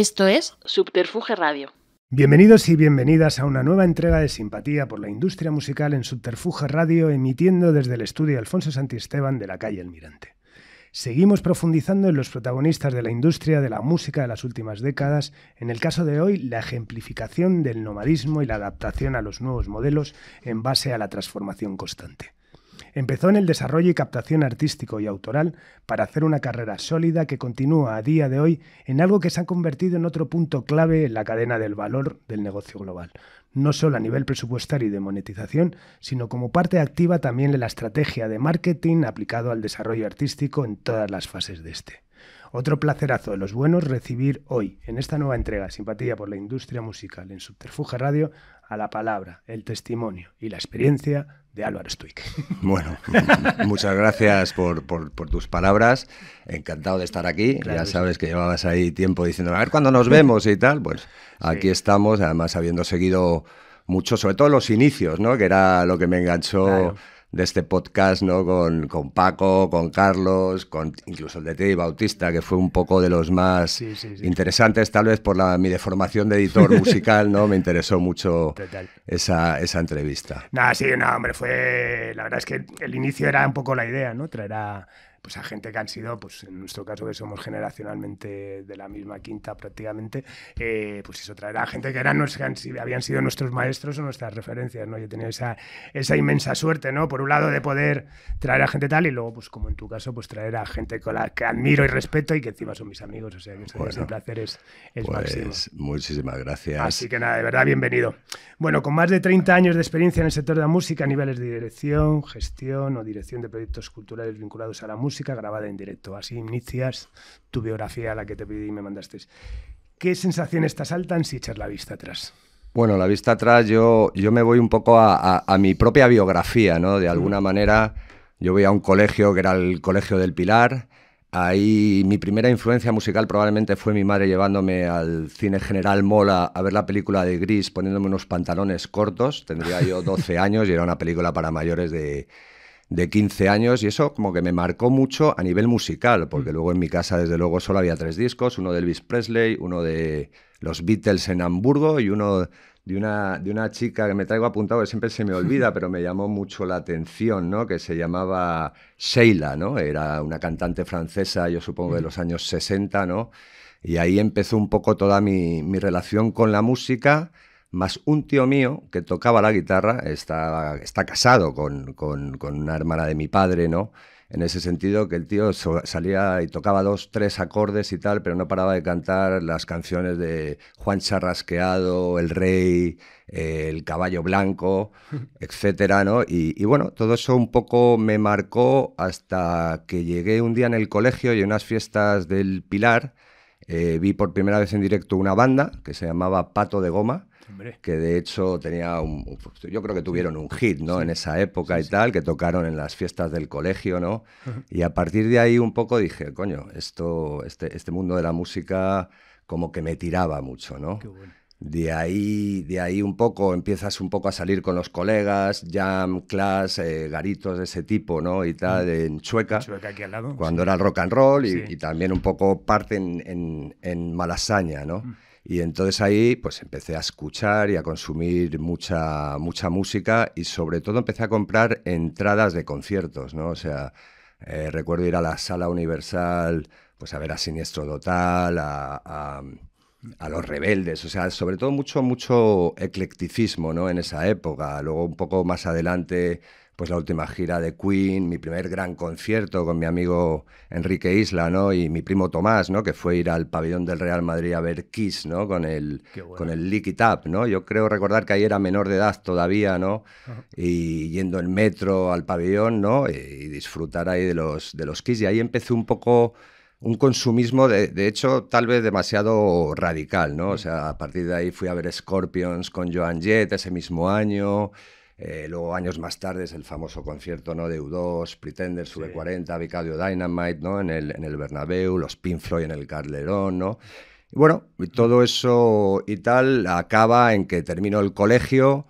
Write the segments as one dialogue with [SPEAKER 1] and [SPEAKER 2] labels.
[SPEAKER 1] Esto es Subterfuge Radio.
[SPEAKER 2] Bienvenidos y bienvenidas a una nueva entrega de Simpatía por la Industria Musical en Subterfuge Radio, emitiendo desde el estudio Alfonso Santisteban de la calle Almirante. Seguimos profundizando en los protagonistas de la industria de la música de las últimas décadas, en el caso de hoy la ejemplificación del nomadismo y la adaptación a los nuevos modelos en base a la transformación constante. Empezó en el desarrollo y captación artístico y autoral para hacer una carrera sólida que continúa a día de hoy en algo que se ha convertido en otro punto clave en la cadena del valor del negocio global, no solo a nivel presupuestario y de monetización, sino como parte activa también de la estrategia de marketing aplicado al desarrollo artístico en todas las fases de este. Otro placerazo de los buenos recibir hoy, en esta nueva entrega Simpatía por la Industria Musical en Subterfuge Radio, a la palabra, el testimonio y la experiencia de Álvaro Stuick. Bueno,
[SPEAKER 1] muchas gracias por, tus palabras. Encantado de estar aquí. ya sabes que llevabas ahí tiempo diciendo, a ver cuándo nos vemos y tal. Pues aquí estamos, además habiendo seguido mucho, sobre todo los inicios, ¿no? que era lo que me enganchó de este podcast, ¿no? Con, con Paco, con Carlos, con incluso el de Teddy Bautista, que fue un poco de los más interesantes, tal vez por la, mi deformación de editor musical, ¿no? Me interesó mucho esa, esa entrevista.
[SPEAKER 2] Nada, sí, no, hombre, fue. La verdad es que el inicio era un poco la idea, ¿no? Traer a pues a gente que han sido, pues en nuestro caso que somos generacionalmente de la misma quinta prácticamente, eh, pues eso traerá gente que, eran, habían sido nuestros maestros o nuestras referencias, ¿no? Yo he tenido esa, esa inmensa suerte, ¿no? Por un lado de poder traer a gente tal y luego, pues como en tu caso, pues traer a gente con la que admiro y respeto y que encima son mis amigos, o sea que un placer es, es pues, Muchísimas gracias. Así que nada, de verdad, bienvenido. Bueno, con más de 30 años de experiencia en el sector de la música, a niveles de dirección, gestión o dirección de proyectos culturales vinculados a la música, música grabada en directo. Así inicias tu biografía, la que te pedí y me mandaste. ¿Qué sensaciones te asaltan si echas la vista atrás?
[SPEAKER 1] Bueno, la vista atrás yo, yo me voy un poco a, a, a mi propia biografía, ¿no? De alguna mm. manera yo voy a un colegio que era el Colegio del Pilar. Ahí mi primera influencia musical probablemente fue mi madre llevándome al cine general Mola a ver la película de Gris poniéndome unos pantalones cortos. Tendría yo 12 años y era una película para mayores de, de 15 años y eso como que me marcó mucho a nivel musical, porque mm. luego en mi casa desde luego solo había tres discos, uno de Elvis Presley, uno de los Beatles en Hamburgo y uno de una, chica que me traigo apuntado que siempre se me olvida, pero me llamó mucho la atención, ¿no? Que se llamaba Sheila, Era una cantante francesa, yo supongo de mm. los años 60, ¿no? Y ahí empezó un poco toda mi, mi relación con la música más un tío mío que tocaba la guitarra, está, casado con, una hermana de mi padre, ¿no? En ese sentido que el tío salía y tocaba dos, tres acordes y tal, pero no paraba de cantar las canciones de Juan Charrasqueado, El Rey, eh, El Caballo Blanco, etcétera, ¿no? Y, bueno, todo eso un poco me marcó hasta que llegué un día en el colegio y en unas fiestas del Pilar, eh, vi por primera vez en directo una banda que se llamaba Pato de Goma que de hecho tenía un, pues, yo creo que tuvieron un hit, ¿no? En esa época y tal, que tocaron en las fiestas del colegio, ¿no? Y a partir de ahí un poco dije, coño, esto, este, este mundo de la música como que me tiraba mucho, ¿no? De ahí, de ahí un poco empiezas un poco a salir con los colegas, jam, class, eh, garitos de ese tipo, ¿no? Y tal, mm. en Chueca.
[SPEAKER 2] Chueca aquí al lado. Cuando
[SPEAKER 1] era el rock and roll y, también un poco parte en, Malasaña, ¿no? Mm. Y entonces ahí pues empecé a escuchar y a consumir mucha, mucha música y sobre todo empecé a comprar entradas de conciertos, ¿no? O sea, eh, recuerdo ir a la Sala Universal, pues a ver a Siniestro Total, a, a, Los Rebeldes, o sea, sobre todo mucho, mucho eclecticismo, ¿no? En esa época. Luego un poco más adelante pues la última gira de Queen, mi primer gran concierto con mi amigo Enrique Isla, ¿no? Y mi primo Tomás, ¿no? Que fue ir al pabellón del Real Madrid a ver Kiss, ¿no? Con el, con el Lick It Up, ¿no? Yo creo recordar que ahí era menor de edad todavía, ¿no? Y yendo en metro al pabellón, ¿no? Y disfrutar ahí de los, de los Kiss. Y ahí empecé un poco un consumismo, de, hecho, tal vez demasiado radical, ¿no? O mm. sea, a partir de ahí fui a ver Scorpions con Joan Jett ese mismo año. Eh, luego, años más tarde, es el famoso concierto ¿no? de U2, Pretender, Sube 40, Vicadio Dynamite, ¿no? En el, en Bernabéu, los Pink Floyd en el Carlerón, ¿no? Y bueno, todo eso y tal acaba en que termino el colegio,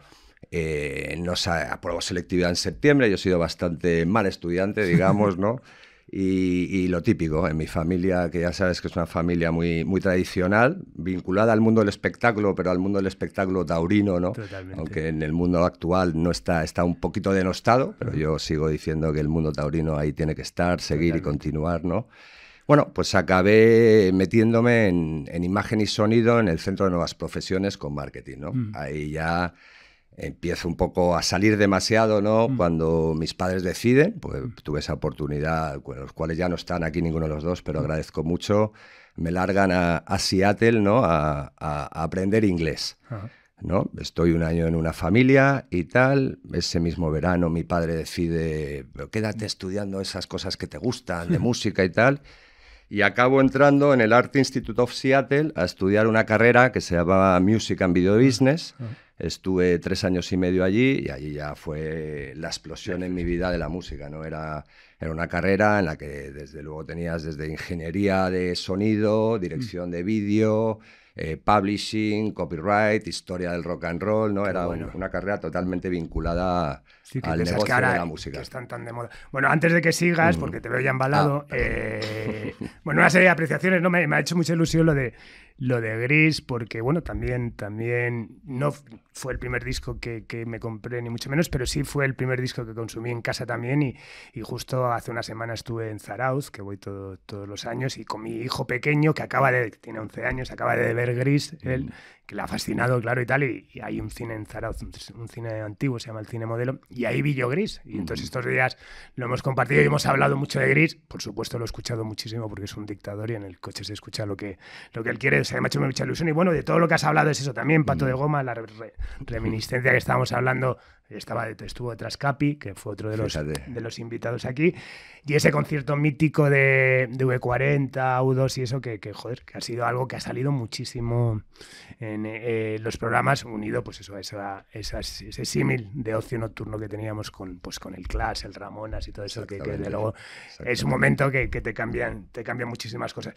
[SPEAKER 1] eh, nos apruebo selectividad en septiembre, yo he sido bastante mal estudiante, digamos, ¿no? Y, lo típico, en ¿eh? mi familia, que ya sabes que es una familia muy, muy tradicional, vinculada al mundo del espectáculo, pero al mundo del espectáculo taurino, ¿no? Aunque en el mundo actual no está, está un poquito denostado, pero yo sigo diciendo que el mundo taurino ahí tiene que estar, seguir y continuar, ¿no? Bueno, pues acabé metiéndome en, imagen y sonido en el Centro de Nuevas Profesiones con marketing, ¿no? Mm. Ahí ya empiezo un poco a salir demasiado, ¿no? Mm. Cuando mis padres deciden, pues tuve esa oportunidad, con los cuales ya no están aquí ninguno de los dos, pero mm. agradezco mucho, me largan a, Seattle, ¿no? A, aprender inglés, ¿no? Estoy un año en una familia y tal, ese mismo verano mi padre decide, quédate estudiando esas cosas que te gustan, de música y tal. Y acabo entrando en el Art Institute of Seattle a estudiar una carrera que se llamaba Music and Video ah, Business. Ah. Estuve tres años y medio allí y allí ya fue la explosión en mi vida de la música, ¿no? Era, era una carrera en la que desde luego tenías desde ingeniería de sonido, dirección de vídeo, eh, publishing, copyright, historia del rock and roll, ¿no? Era una, carrera totalmente vinculada al negocio de la música. están
[SPEAKER 2] tan de moda. Bueno, antes de que sigas, porque te veo ya embalado, ah, eh, bueno, una serie de apreciaciones, ¿no? me, ha hecho mucha ilusión lo de lo de Gris, porque bueno, también, también no fue el primer disco que, que, me compré, ni mucho menos, pero sí fue el primer disco que consumí en casa también. Y, justo hace una semana estuve en Zarauz, que voy todo, todos los años, y con mi hijo pequeño, que acaba de, tiene 11 años, acaba de ver Gris, él, mm que le ha fascinado, claro, y tal. Y, hay un cine en un, cine antiguo, se llama el Cine Modelo, y ahí vi Gris. Y entonces estos días lo hemos compartido y hemos hablado mucho de Gris. Por supuesto, lo he escuchado muchísimo porque es un dictador y en el coche se escucha lo que, lo que él quiere. O sea, me ha hecho mucha ilusión. Y bueno, de todo lo que has hablado es eso también, Pato de Goma, la reminiscencia que estábamos hablando estaba, estuvo detrás Capi, que fue otro de los, de los invitados aquí. Y ese concierto mítico de, de V40, U2 y eso, que, que, joder, que ha sido algo que ha salido muchísimo en eh, los programas, unido pues eso, esa, ese símil de ocio nocturno que teníamos con, pues, con el Clash, el Ramonas y todo eso, que, que luego es un momento que, que te, cambian, te cambian muchísimas cosas.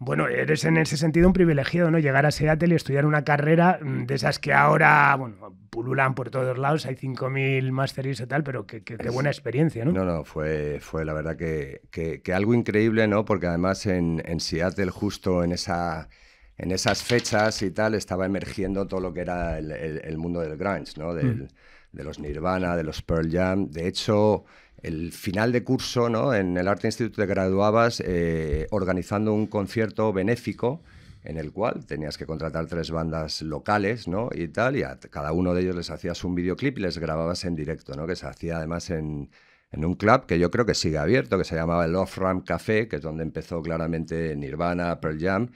[SPEAKER 2] Bueno, eres en ese sentido un privilegiado, ¿no? Llegar a Seattle y estudiar una carrera mm, de esas que ahora, bueno, pululan por todos lados, hay 5.000 másteres y tal, pero qué, qué, buena experiencia, ¿no? No, no,
[SPEAKER 1] fue, fue la verdad que, que, algo increíble, ¿no? Porque además en, en Seattle, justo en esa en esas fechas y tal estaba emergiendo todo lo que era el, mundo del grunge, ¿no? Mm. De los Nirvana, de los Pearl Jam. De hecho, el final de curso, En el arte Institute te graduabas eh, organizando un concierto benéfico en el cual tenías que contratar tres bandas locales, ¿no? Y tal, y a cada uno de ellos les hacías un videoclip y les grababas en directo, ¿no? Que se hacía además en, un club que yo creo que sigue abierto, que se llamaba el Off-Ramp Café, que es donde empezó claramente Nirvana, Pearl Jam,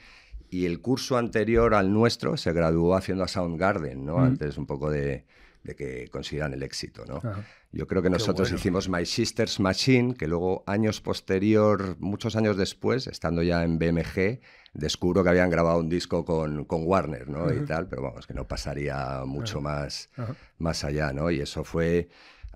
[SPEAKER 1] y el curso anterior al nuestro se graduó haciendo a Soundgarden, ¿no? Antes un poco de, de que consideran el éxito, ¿no? Yo creo que nosotros hicimos My Sister's Machine, que luego años posterior, muchos años después, estando ya en BMG, descubro que habían grabado un disco con, Warner, ¿no? Y tal, pero vamos, que no pasaría mucho más, más allá, ¿no? Y eso fue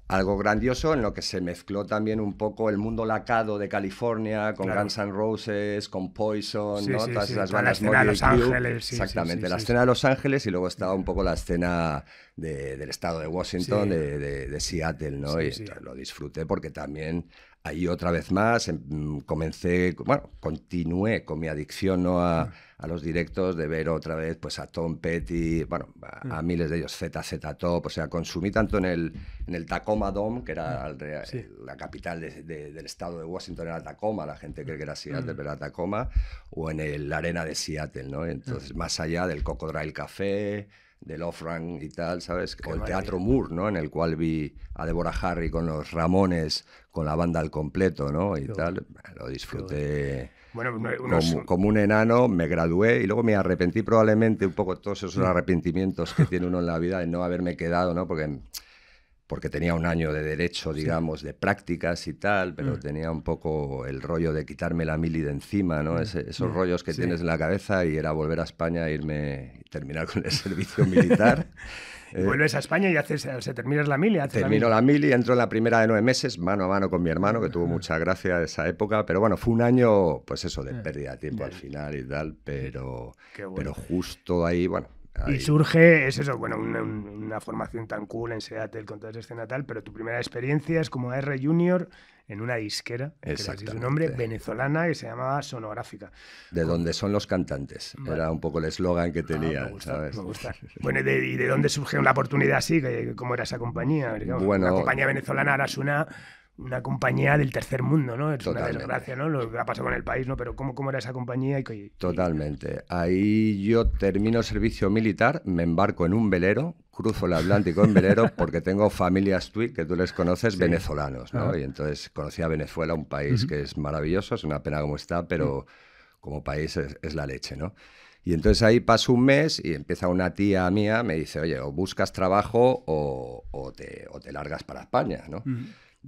[SPEAKER 1] algo grandioso en lo que se mezcló también un poco el mundo lacado de California con Guns N' Roses, con Poison, ¿no? todas la escena de Los Ángeles. Exactamente, la escena de Los Ángeles y luego estaba un poco la escena del estado de Washington, de, Seattle, ¿no? y lo disfruté porque también ahí otra vez más em, comencé, bueno, continué con mi adicción ¿no? a... Mm a los directos, de ver otra vez pues a Tom Petty, bueno, a, mm. miles de ellos, ZZ Top, o sea, consumí tanto en el, en el Tacoma Dome, que era mm. la capital del estado de Washington, era Tacoma, la gente cree que era Seattle, mm. pero era Tacoma, o en la arena de Seattle, ¿no? Entonces, más allá del Cocodrilo Café, del Run y tal, ¿sabes? o el Teatro Moore, ¿no? En el cual vi a Deborah Harry con los Ramones, con la banda al completo, ¿no? Y tal, lo disfruté como, un enano me gradué y luego me arrepentí probablemente un poco todos esos mm. arrepentimientos que tiene uno en la vida de no haberme quedado, ¿no? Porque, porque tenía un año de derecho, digamos, de prácticas y tal, pero mm. tenía un poco el rollo de quitarme la mili de encima, ¿no? Mm. esos rollos que tienes en la cabeza y era volver a España e irme y terminar con el servicio militar. Eh, vuelves
[SPEAKER 2] a España y haces, se terminas la mili. Haces termino
[SPEAKER 1] la mili. y entro en la primera de nueve meses, mano a mano con mi hermano, que tuvo mucha gracia esa época, pero bueno, fue un año, pues eso, de eh, pérdida de tiempo al final y tal, pero, pero justo ahí, bueno,
[SPEAKER 2] Y surge, es eso, bueno, una, formación tan cool en Seattle con toda esa tal, pero tu primera experiencia es como R Junior en una disquera, que su nombre, venezolana, que se llamaba Sonográfica.
[SPEAKER 1] De dónde son los cantantes, era un poco el eslogan que ah, tenía, me gusta, ¿sabes? Me
[SPEAKER 2] gusta. bueno, ¿y de, dónde surgió una oportunidad así? ¿Cómo era esa compañía? compañía venezolana ahora es una compañía del tercer mundo, ¿no? Es una desgracia, ¿no? Lo que ha pasado con el país, ¿no? Pero ¿cómo, cómo era esa compañía? y...
[SPEAKER 1] Totalmente. Ahí yo termino servicio militar, me embarco en un velero cruzo el Atlántico en velero porque tengo familias tweet que tú les conoces venezolanos, ¿no? Y entonces conocí a Venezuela, un país que es maravilloso, es una pena como está, pero como país es, la leche, ¿no? Y entonces ahí paso un mes y empieza una tía mía, me dice, oye, o buscas trabajo o, o, te, o te, largas para España, ¿no?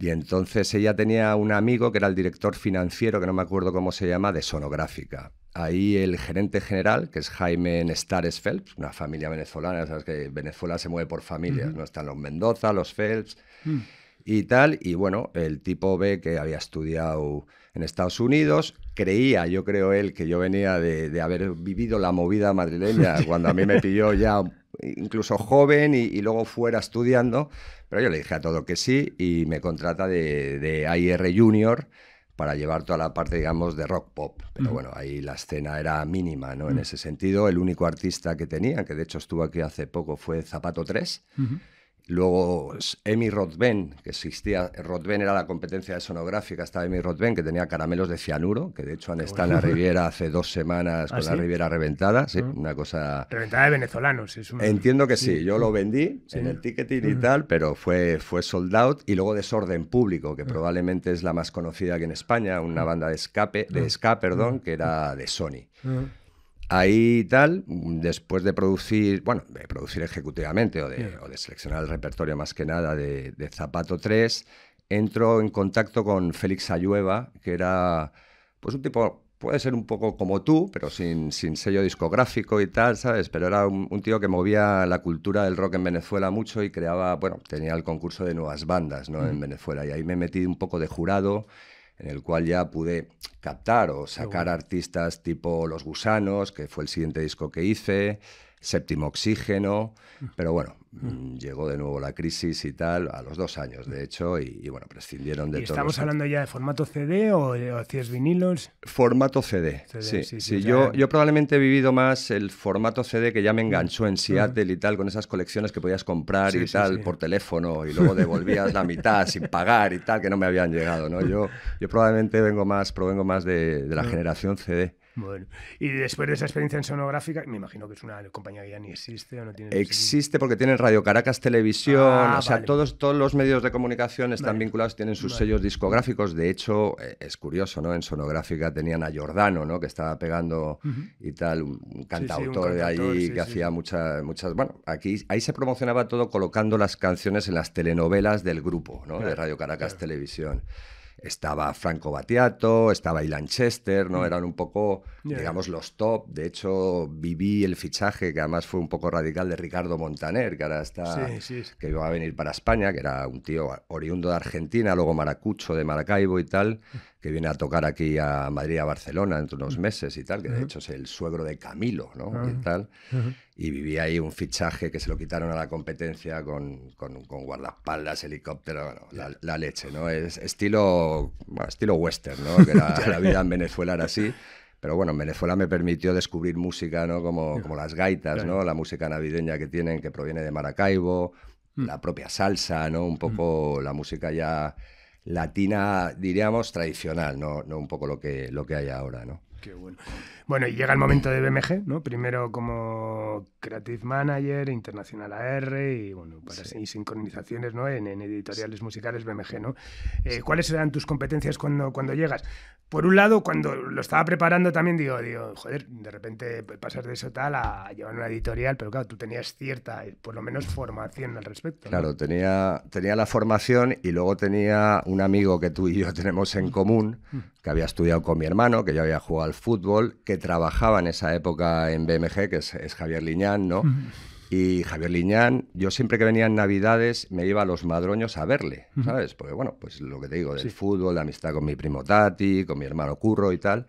[SPEAKER 1] Y entonces ella tenía un amigo que era el director financiero, que no me acuerdo cómo se llama, de Sonográfica. Ahí el gerente general, que es Jaime Nestares Phelps, una familia venezolana, sabes que Venezuela se mueve por familias, ¿no? Están los Mendoza, los Phelps mm. y tal. Y bueno, el tipo B que había estudiado en Estados Unidos, creía, yo creo él, que yo venía de, haber vivido la movida madrileña cuando a mí me pilló ya incluso joven y, luego fuera estudiando, pero yo le dije a todo que sí y me contrata de, de IR Junior para llevar toda la parte, digamos, de rock pop. Pero bueno, ahí la escena era mínima, ¿no? En ese sentido, el único artista que tenía, que de hecho estuvo aquí hace poco, fue Zapato 3. Luego Emi rodben que existía, Rodben era la competencia de sonográfica, estaba Emi Rodben, que tenía caramelos de cianuro, que de hecho han estado en la Riviera hace dos semanas ¿Ah, con la Riviera reventada, mm. una cosa...
[SPEAKER 2] Reventada de venezolanos, es Entiendo
[SPEAKER 1] que sí, yo lo vendí en el ticketing y mm. tal, pero fue, fue sold out. Y luego Desorden Público, que mm. probablemente es la más conocida aquí en España, una banda de escape, de escape perdón, que era de Sony. Ahí tal, después de producir, bueno, de producir ejecutivamente o de, seleccionar el repertorio más que nada de, Zapato 3, entro en contacto con Félix Ayueva, que era pues un tipo, puede ser un poco como tú, pero sin, sello discográfico y tal, ¿sabes? Pero era un, tío que movía la cultura del rock en Venezuela mucho y creaba, bueno, tenía el concurso de nuevas bandas, ¿no? En Venezuela. Y ahí me metí un poco de jurado en el cual ya pude captar o sacar artistas tipo Los Gusanos, que fue el siguiente disco que hice, séptimo oxígeno, mm. pero bueno, mm. Mm, llegó de nuevo la crisis y tal, a los dos años de hecho, y, bueno, prescindieron de todo. ¿Estamos
[SPEAKER 2] hablando ya de formato CD o, hacías vinilos?
[SPEAKER 1] Formato CD, sí. sí, yo, probablemente he vivido más el formato CD que ya me enganchó en Seattle y tal, con esas colecciones que podías comprar y tal por teléfono y luego devolvías la mitad sin pagar y tal, que no me habían llegado, ¿no? Yo, yo probablemente vengo más, provengo más de, la generación CD.
[SPEAKER 2] Bueno, y después de esa experiencia en sonográfica, me imagino que es una compañía que ya ni existe o no tiene.
[SPEAKER 1] Existe porque tienen Radio Caracas Televisión, ah, o sea, todos, todos los medios de comunicación están vinculados, tienen sus sellos discográficos. De hecho, eh, es curioso, ¿no? En sonográfica tenían a Jordano, ¿no? Que estaba pegando y tal, un cantautor de ahí que hacía muchas, muchas. Bueno, aquí ahí se promocionaba todo colocando las canciones en las telenovelas del grupo, de Radio Caracas Televisión estaba Franco Battiato, estaba Ilan Chester, ¿no? Mm. Eran un poco, digamos, los top. De hecho, viví el fichaje, que además fue un poco radical, de Ricardo Montaner, que ahora está, que iba a venir para España, que era un tío oriundo de Argentina, luego maracucho de Maracaibo y tal. que viene a tocar aquí a Madrid, a Barcelona, entre unos mm. meses y tal, que de hecho es el suegro de Camilo, ¿no? Ah. Y tal. Y vivía ahí un fichaje que se lo quitaron a la competencia con, con, guardaespaldas, helicóptero, la, leche, ¿no? Es estilo, estilo western, ¿no? Que la, vida en Venezuela era así. Pero bueno, Venezuela me permitió descubrir música, ¿no? Como, las gaitas, ¿no? La música navideña que tienen, que proviene de Maracaibo, mm. la propia salsa, ¿no? Un mm. poco la música ya latina, diríamos, tradicional, no, no un poco lo que, lo que hay ahora, ¿no?
[SPEAKER 2] Bueno, y llega el momento de BMG, ¿no? Primero como Creative Manager, Internacional AR y, bueno, sincronizaciones, ¿no? En, editoriales musicales BMG, ¿no? Eh, ¿Cuáles eran tus competencias cuando, cuando llegas? Por un lado, cuando lo estaba preparando también digo, digo, joder, de repente pasar de eso tal a llevar una editorial, pero claro, tú tenías cierta, eh, por lo menos, formación al respecto.
[SPEAKER 1] Claro, tenía, tenía la formación y luego tenía un amigo que tú y yo tenemos en mm. común, mm. que había estudiado con mi hermano, que ya había jugado al fútbol, que trabajaba en esa época en BMG, que es, Javier Liñán, ¿no? Y Javier Liñán, yo siempre que venía en Navidades me iba a los madroños a verle, ¿sabes? Porque bueno, pues lo que te digo, del fútbol, la amistad con mi primo Tati, con mi hermano Curro y tal.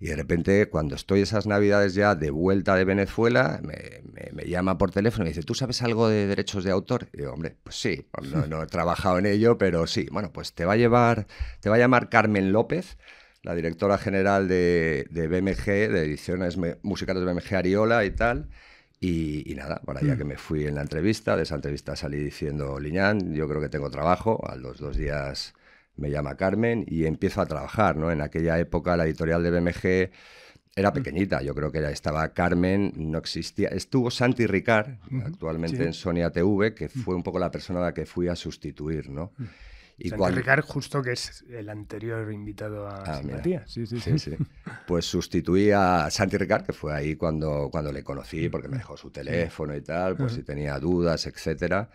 [SPEAKER 1] Y de repente, cuando estoy esas navidades ya de vuelta de Venezuela, me, llama por teléfono y dice, ¿tú sabes algo de derechos de autor? Y yo, hombre, pues sí, no, no he trabajado en ello, pero sí. Bueno, pues te va a llevar, te va a llamar Carmen López, la directora general de, de BMG, de ediciones musicales de BMG Ariola y tal. Y, nada, para allá mm. que me fui en la entrevista, de esa entrevista salí diciendo, Liñán, yo creo que tengo trabajo. A los dos días me llama Carmen y empiezo a trabajar, ¿no? En aquella época la editorial de BMG era mm. pequeñita, yo creo que ya estaba Carmen, no existía. Estuvo Santi Ricard, actualmente en Sonia TV, que mm. fue un poco la persona a la que fui a sustituir, ¿no? Y Santi Ricard,
[SPEAKER 2] justo que es el anterior invitado a ah, Simpatía.
[SPEAKER 1] Sí sí, sí, Pues sustituí a Santi Ricard, que fue ahí cuando, cuando le conocí, porque me dejó su teléfono y tal, pues, si tenía dudas, etcétera.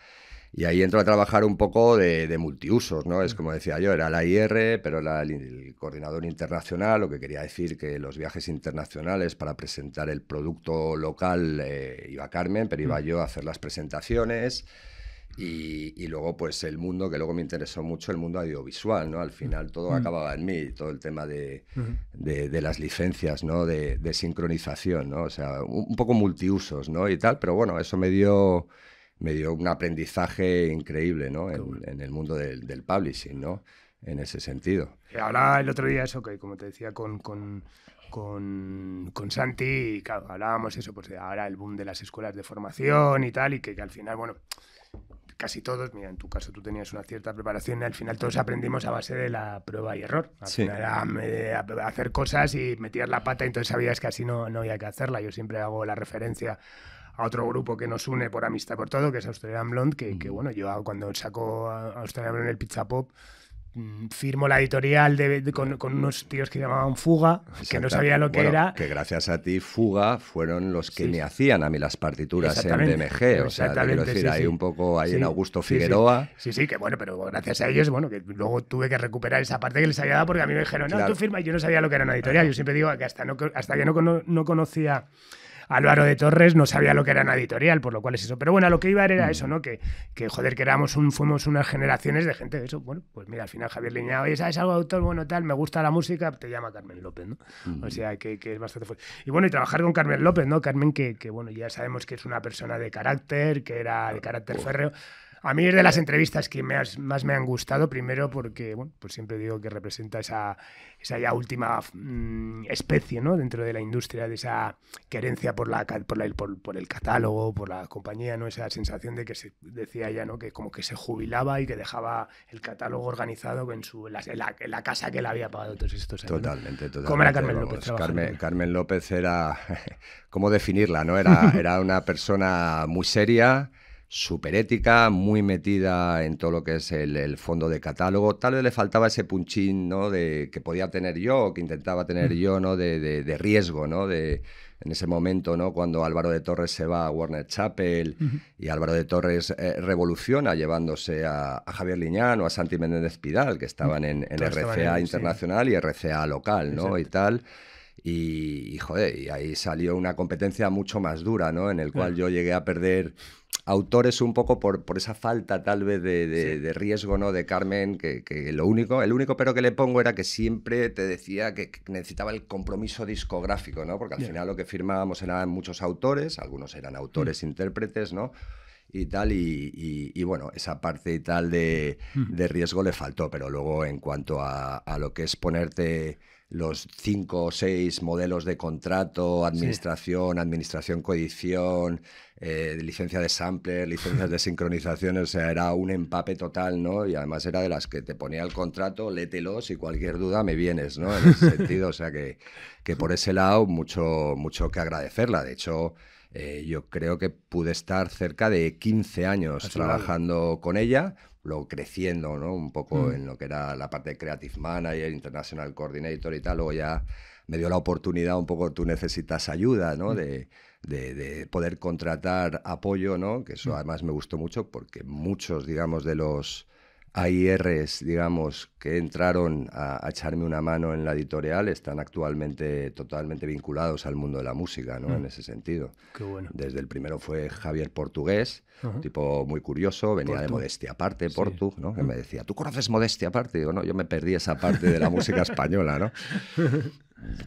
[SPEAKER 1] Y ahí entró a trabajar un poco de, multiusos, ¿no? Es como decía yo, era la IR, pero el, coordinador internacional, lo que quería decir que los viajes internacionales para presentar el producto local eh, iba Carmen, pero iba yo a hacer las presentaciones. Y, luego, pues el mundo, que luego me interesó mucho, el mundo audiovisual, ¿no? Al final todo acababa en mí, todo el tema de, las licencias, ¿no? De, sincronización, ¿no? O sea, un, poco multiusos, ¿no? Y tal, pero bueno, eso me dio, me dio un aprendizaje increíble, ¿no? En, el mundo del, publishing, ¿no? En ese sentido.
[SPEAKER 2] Y ahora, el otro día, eso que, como te decía, con, Santi y claro, hablábamos eso, pues ahora el boom de las escuelas de formación y tal, y que al final, bueno, casi todos, mira, en tu caso tú tenías una cierta preparación, y al final todos aprendimos a base de la prueba y error. Eh, hacer cosas y metías la pata, y entonces sabías que así no, no había que hacerla. Yo siempre hago la referencia a otro grupo que nos une por amistad por todo, que es Australian Blonde, que, que mm. bueno, yo cuando saco a Australian Blonde el Pizza Pop, Mm, firmo la editorial con, unos tíos que llamaban Fuga, que no sabía lo que era.
[SPEAKER 1] Que gracias a ti, Fuga fueron los que me hacían a mí las partituras en BMG. O sea, decir, ahí un poco, ahí en Augusto Figueroa.
[SPEAKER 2] Sí sí. que bueno, pero gracias a ellos, bueno, que luego tuve que recuperar esa parte que les había dado porque a mí me dijeron, no, tú firma, y yo no sabía lo que era una editorial. Yo siempre digo que hasta, no, hasta que no, no conocía Álvaro de Torres no sabía lo que era una editorial, por lo cual es eso. Pero bueno, lo que iba era mm. eso, ¿no? Que, que joder, que éramos un, fuimos unas generaciones de gente de eso. Bueno, pues mira, al final Javier Liñado, oye, ¿sabes algo de autor? Bueno, tal, me gusta la música, te llama Carmen López, ¿no? Mm. O sea, que, es bastante fuerte. Y bueno, y trabajar con Carmen López, ¿no? Carmen, que, bueno, ya sabemos que es una persona de carácter, que era de carácter férreo. A mí es de las entrevistas que más me han gustado, primero porque bueno, pues siempre digo que representa esa, esa última mm, especie ¿no? dentro de la industria, de esa querencia por, la, por, el catálogo, por la compañía, ¿no? esa sensación de que se decía ya ¿no? que como que se jubilaba y que dejaba el catálogo organizado en, su, la, casa que la había pagado todos estos Totalmente, totalmente. ¿Cómo era Carmen López?
[SPEAKER 1] Carmen, López era, ¿cómo definirla? No? Era, era una persona muy seria súper ética, muy metida en todo lo que es el, fondo de catálogo. Tal vez le faltaba ese punchín ¿no? de, que podía tener yo, que intentaba tener yo, ¿no? de, riesgo, ¿no? de, en ese momento, ¿no? cuando Álvaro de Torres se va a Warner Chapel y Álvaro de Torres eh, revoluciona llevándose a, Javier Liñán o a Santi Méndez Pidal, que mm, estaban en, RCA internacional y RCA local ¿no? y tal. Y, y ahí salió una competencia mucho más dura, ¿no? En el cual yo llegué a perder autores un poco por, por esa falta tal vez de, riesgo, ¿no? De Carmen, que, lo único, el único pero que le pongo era que siempre te decía que necesitaba el compromiso discográfico, ¿no? Porque al final lo que firmábamos eran muchos autores, algunos eran mm. autores, intérpretes, ¿no? y tal, y, bueno, esa parte y tal mm. de, riesgo le faltó, pero luego en cuanto a, a lo que es ponerte los cinco o seis modelos de contrato, administración, administración coedición, eh, licencia de sampler, licencias de sincronización, o sea, era un empape total, ¿no? Y además era de las que te ponía el contrato, lételo, si cualquier duda me vienes, ¿no? En ese sentido, o sea que, que por ese lado mucho, mucho que agradecerla. De hecho, eh, yo creo que pude estar cerca de 15 años trabajando con ella luego creciendo, ¿no? Un poco mm. en lo que era la parte de Creative Manager, International Coordinator y tal, luego ya me dio la oportunidad, un poco tú necesitas ayuda, ¿no? Mm. De, poder contratar apoyo, ¿no? Que eso mm. además me gustó mucho porque muchos, digamos, de los AIRs, e digamos, que entraron a, echarme una mano en la editorial están actualmente totalmente vinculados al mundo de la música, ¿no? Mm. En ese sentido. Desde el primero fue Javier Portugués, un tipo muy curioso, venía de Modestia Aparte, sí. Portu, ¿no? Que me decía, ¿tú conoces Modestia Aparte? Digo, no, yo me perdí esa parte de la música española, ¿no?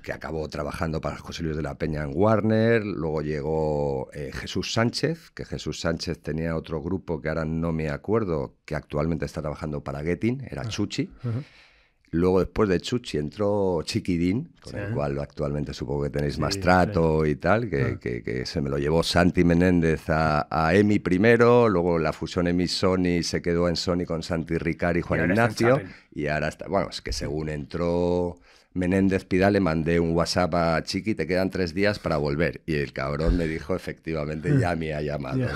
[SPEAKER 1] que acabó trabajando para José Luis de la Peña en Warner, luego llegó eh, Jesús Sánchez, que Jesús Sánchez tenía otro grupo que ahora no me acuerdo, que actualmente está trabajando para Getting, era Chuchi. Luego después de Chuchi entró Chiquidín, con el cual actualmente supongo que tenéis más trato y tal, ah. que, se me lo llevó Santi Menéndez a, a EMI primero, luego la fusión EMI-Sony se quedó en Sony con Santi Ricard y Juan Ignacio, y ahora está, bueno, es que según entró... Menéndez Pidal, le mandé un WhatsApp a Chiqui, te quedan tres días para volver. Y el cabrón me dijo, efectivamente, ya me ha llamado.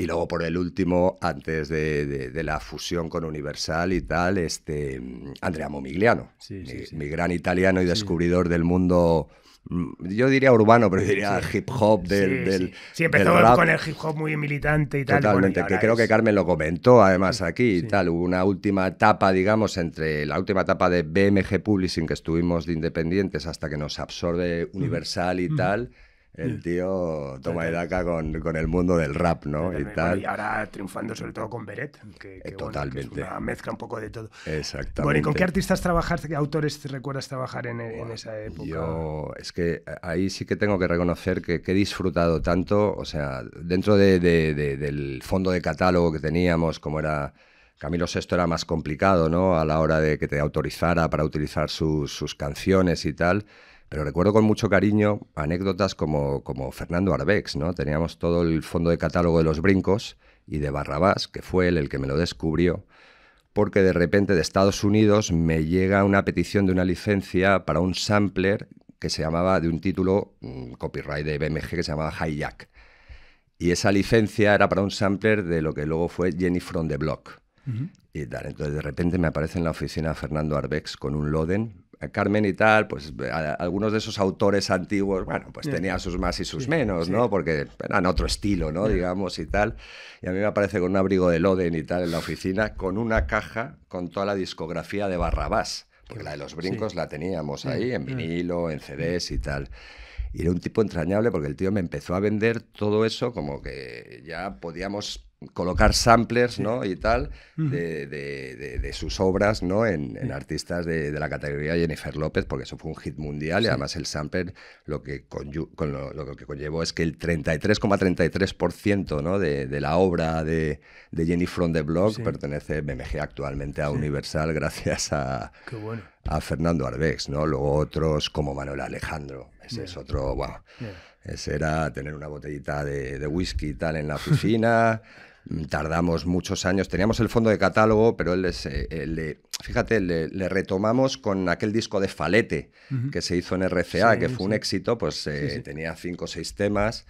[SPEAKER 1] Y luego por el último, antes de, la fusión con Universal y tal, este, Andrea Momigliano, mi, gran italiano y descubridor del mundo mm, yo diría urbano, pero diría hip hop del, sí, empezó con el
[SPEAKER 2] hip hop muy militante y tal. Totalmente, que creo que Carmen
[SPEAKER 1] lo comentó además aquí y tal. Hubo una última etapa, digamos, entre la última etapa de BMG Publishing que estuvimos de independientes hasta que nos absorbe Universal y tal el mm. tío toma el daca con, el mundo del rap, ¿no? Y, tal.
[SPEAKER 2] ahora triunfando sobre todo con Beret, que, Totalmente. es una mezcla un poco de todo. Exactamente. Bueno, ¿y con qué artistas trabajas, qué autores te recuerdas trabajar en, en, esa época?
[SPEAKER 1] Yo, es que ahí sí que tengo que reconocer que, he disfrutado tanto, o sea, dentro del fondo de catálogo que teníamos, como era... Camilo VI era más complicado, ¿no? A la hora de que te autorizara para utilizar sus canciones y tal pero recuerdo con mucho cariño anécdotas como, como Fernando Arbex, ¿no? Teníamos todo el fondo de catálogo de los brincos y de Barrabás, que fue él el que me lo descubrió, porque de repente de Estados Unidos me llega una petición de una licencia para un sampler que se llamaba, de un título mm, copyright de BMG que se llamaba Hijack. Y esa licencia era para un sampler de lo que luego fue Jenny from the Block. Y tal, entonces de repente me aparece en la oficina Fernando Arbex con un Loden Carmen y tal, pues algunos de esos autores antiguos, bueno, pues tenían mm. tenía sus más y sus menos, ¿no? Porque eran otro estilo, ¿no? Mm. Digamos y tal. Y a mí me aparece con un abrigo de Loden y tal en la oficina, con una caja con toda la discografía de Barrabás, porque la de los brincos la teníamos mm, ahí, en vinilo, en CDs y tal. Y era un tipo entrañable porque el tío me empezó a vender todo eso como que ya podíamos colocar samplers ¿no? y tal de, de, sus obras ¿no? en, artistas de, la categoría Jennifer López, porque eso fue un hit mundial y además el sampler lo que, con lo, que conllevó es que el 33,33% ¿no? de, la obra de, de Jenny from the Block pertenece BMG actualmente a Universal gracias a, Fernando Arbex, ¿no? luego otros como Manuel Alejandro, ese es otro, wow. Ese era tener una botellita de, de whisky y tal en la oficina, tardamos muchos años. Teníamos el fondo de catálogo, pero él eh, le, fíjate, le, retomamos con aquel disco de Falete que se hizo en RCA, que fue un éxito, pues eh, tenía cinco o seis temas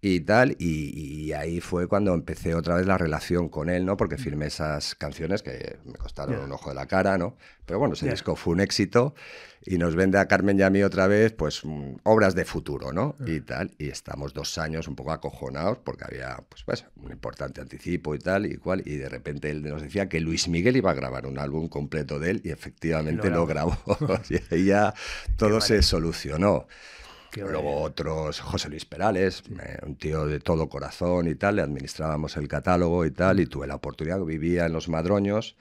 [SPEAKER 1] y tal, y, ahí fue cuando empecé otra vez la relación con él, ¿no? Porque mm. firmé esas canciones que me costaron un ojo de la cara, ¿no? Pero bueno, ese disco fue un éxito y nos vende a Carmen y a mí otra vez, pues, mm, obras de futuro, ¿no? Ah. Y tal, y estamos dos años un poco acojonados porque había, pues, pues, un importante anticipo y tal y cual, y de repente él nos decía que Luis Miguel iba a grabar un álbum completo de él y efectivamente lo grabó, y ahí ya todo se solucionó. Luego otros, José Luis Perales, un tío de todo corazón y tal, le administrábamos el catálogo y tal, y mm. tuve la oportunidad, vivía en Los Madroños,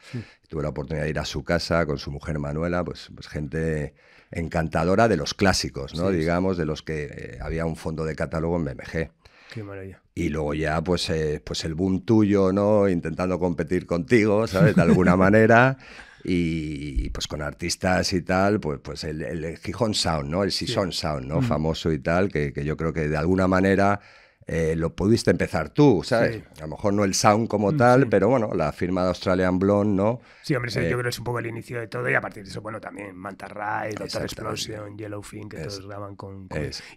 [SPEAKER 1] tuve la oportunidad de ir a su casa con su mujer Manuela, pues, pues gente encantadora de los clásicos, ¿no? Digamos, de los que eh, había un fondo de catálogo en BMG.
[SPEAKER 2] Qué maravilla. Y luego
[SPEAKER 1] ya, pues, eh, pues el boom tuyo, ¿no? Intentando competir contigo, ¿sabes? De alguna manera y pues con artistas y tal, pues, pues el, el Gijón Sound, ¿no? El Sison Sound, ¿no? Mm. Famoso y tal, que, que yo creo que de alguna manera eh, lo pudiste empezar tú, ¿sabes? A lo mejor no el sound como mm, tal, pero bueno, la firma de Australian Blonde, ¿no?
[SPEAKER 2] Sí, hombre, yo eh, creo que es un poco el inicio de todo y a partir de eso, bueno, también Manta Ray, Doctor Explosion, Yellowfin, que todos graban con...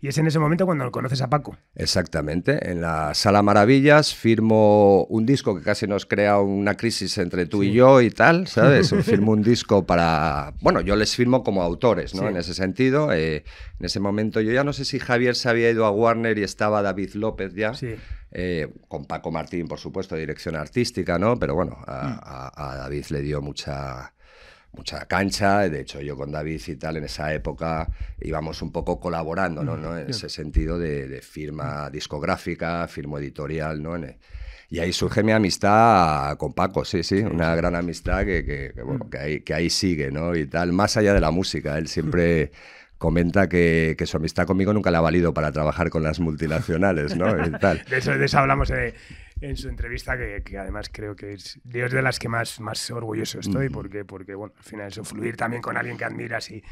[SPEAKER 1] Y es en ese momento
[SPEAKER 2] cuando conoces a Paco.
[SPEAKER 1] Exactamente, en la Sala Maravillas firmo un disco que casi nos crea una crisis entre tú y yo y tal, ¿sabes? firmo un disco para... Bueno, yo les firmo como autores, ¿no? En ese sentido, eh, en ese momento yo ya no sé si Javier se había ido a Warner y estaba David López ya. Eh, con Paco Martín, por supuesto, dirección artística, ¿no? Pero bueno, mm. a, David le dio mucha mucha cancha, de hecho yo con David y tal en esa época íbamos un poco colaborando, ¿no? Mm, ¿no? En ese sentido de, firma mm. discográfica, firma editorial, ¿no? y ahí surge mi amistad con Paco, sí, sí, una gran amistad que, que, que, bueno, que, ahí, que ahí sigue, ¿no? Y tal, más allá de la música, él siempre comenta que, que, su amistad conmigo nunca la ha valido para trabajar con las multinacionales, ¿no? De, eso, de hablamos.
[SPEAKER 2] Eh en su entrevista, que, además creo que es, de las que más, más orgulloso estoy, porque, porque bueno, al final eso, fluir también con alguien que admiras y,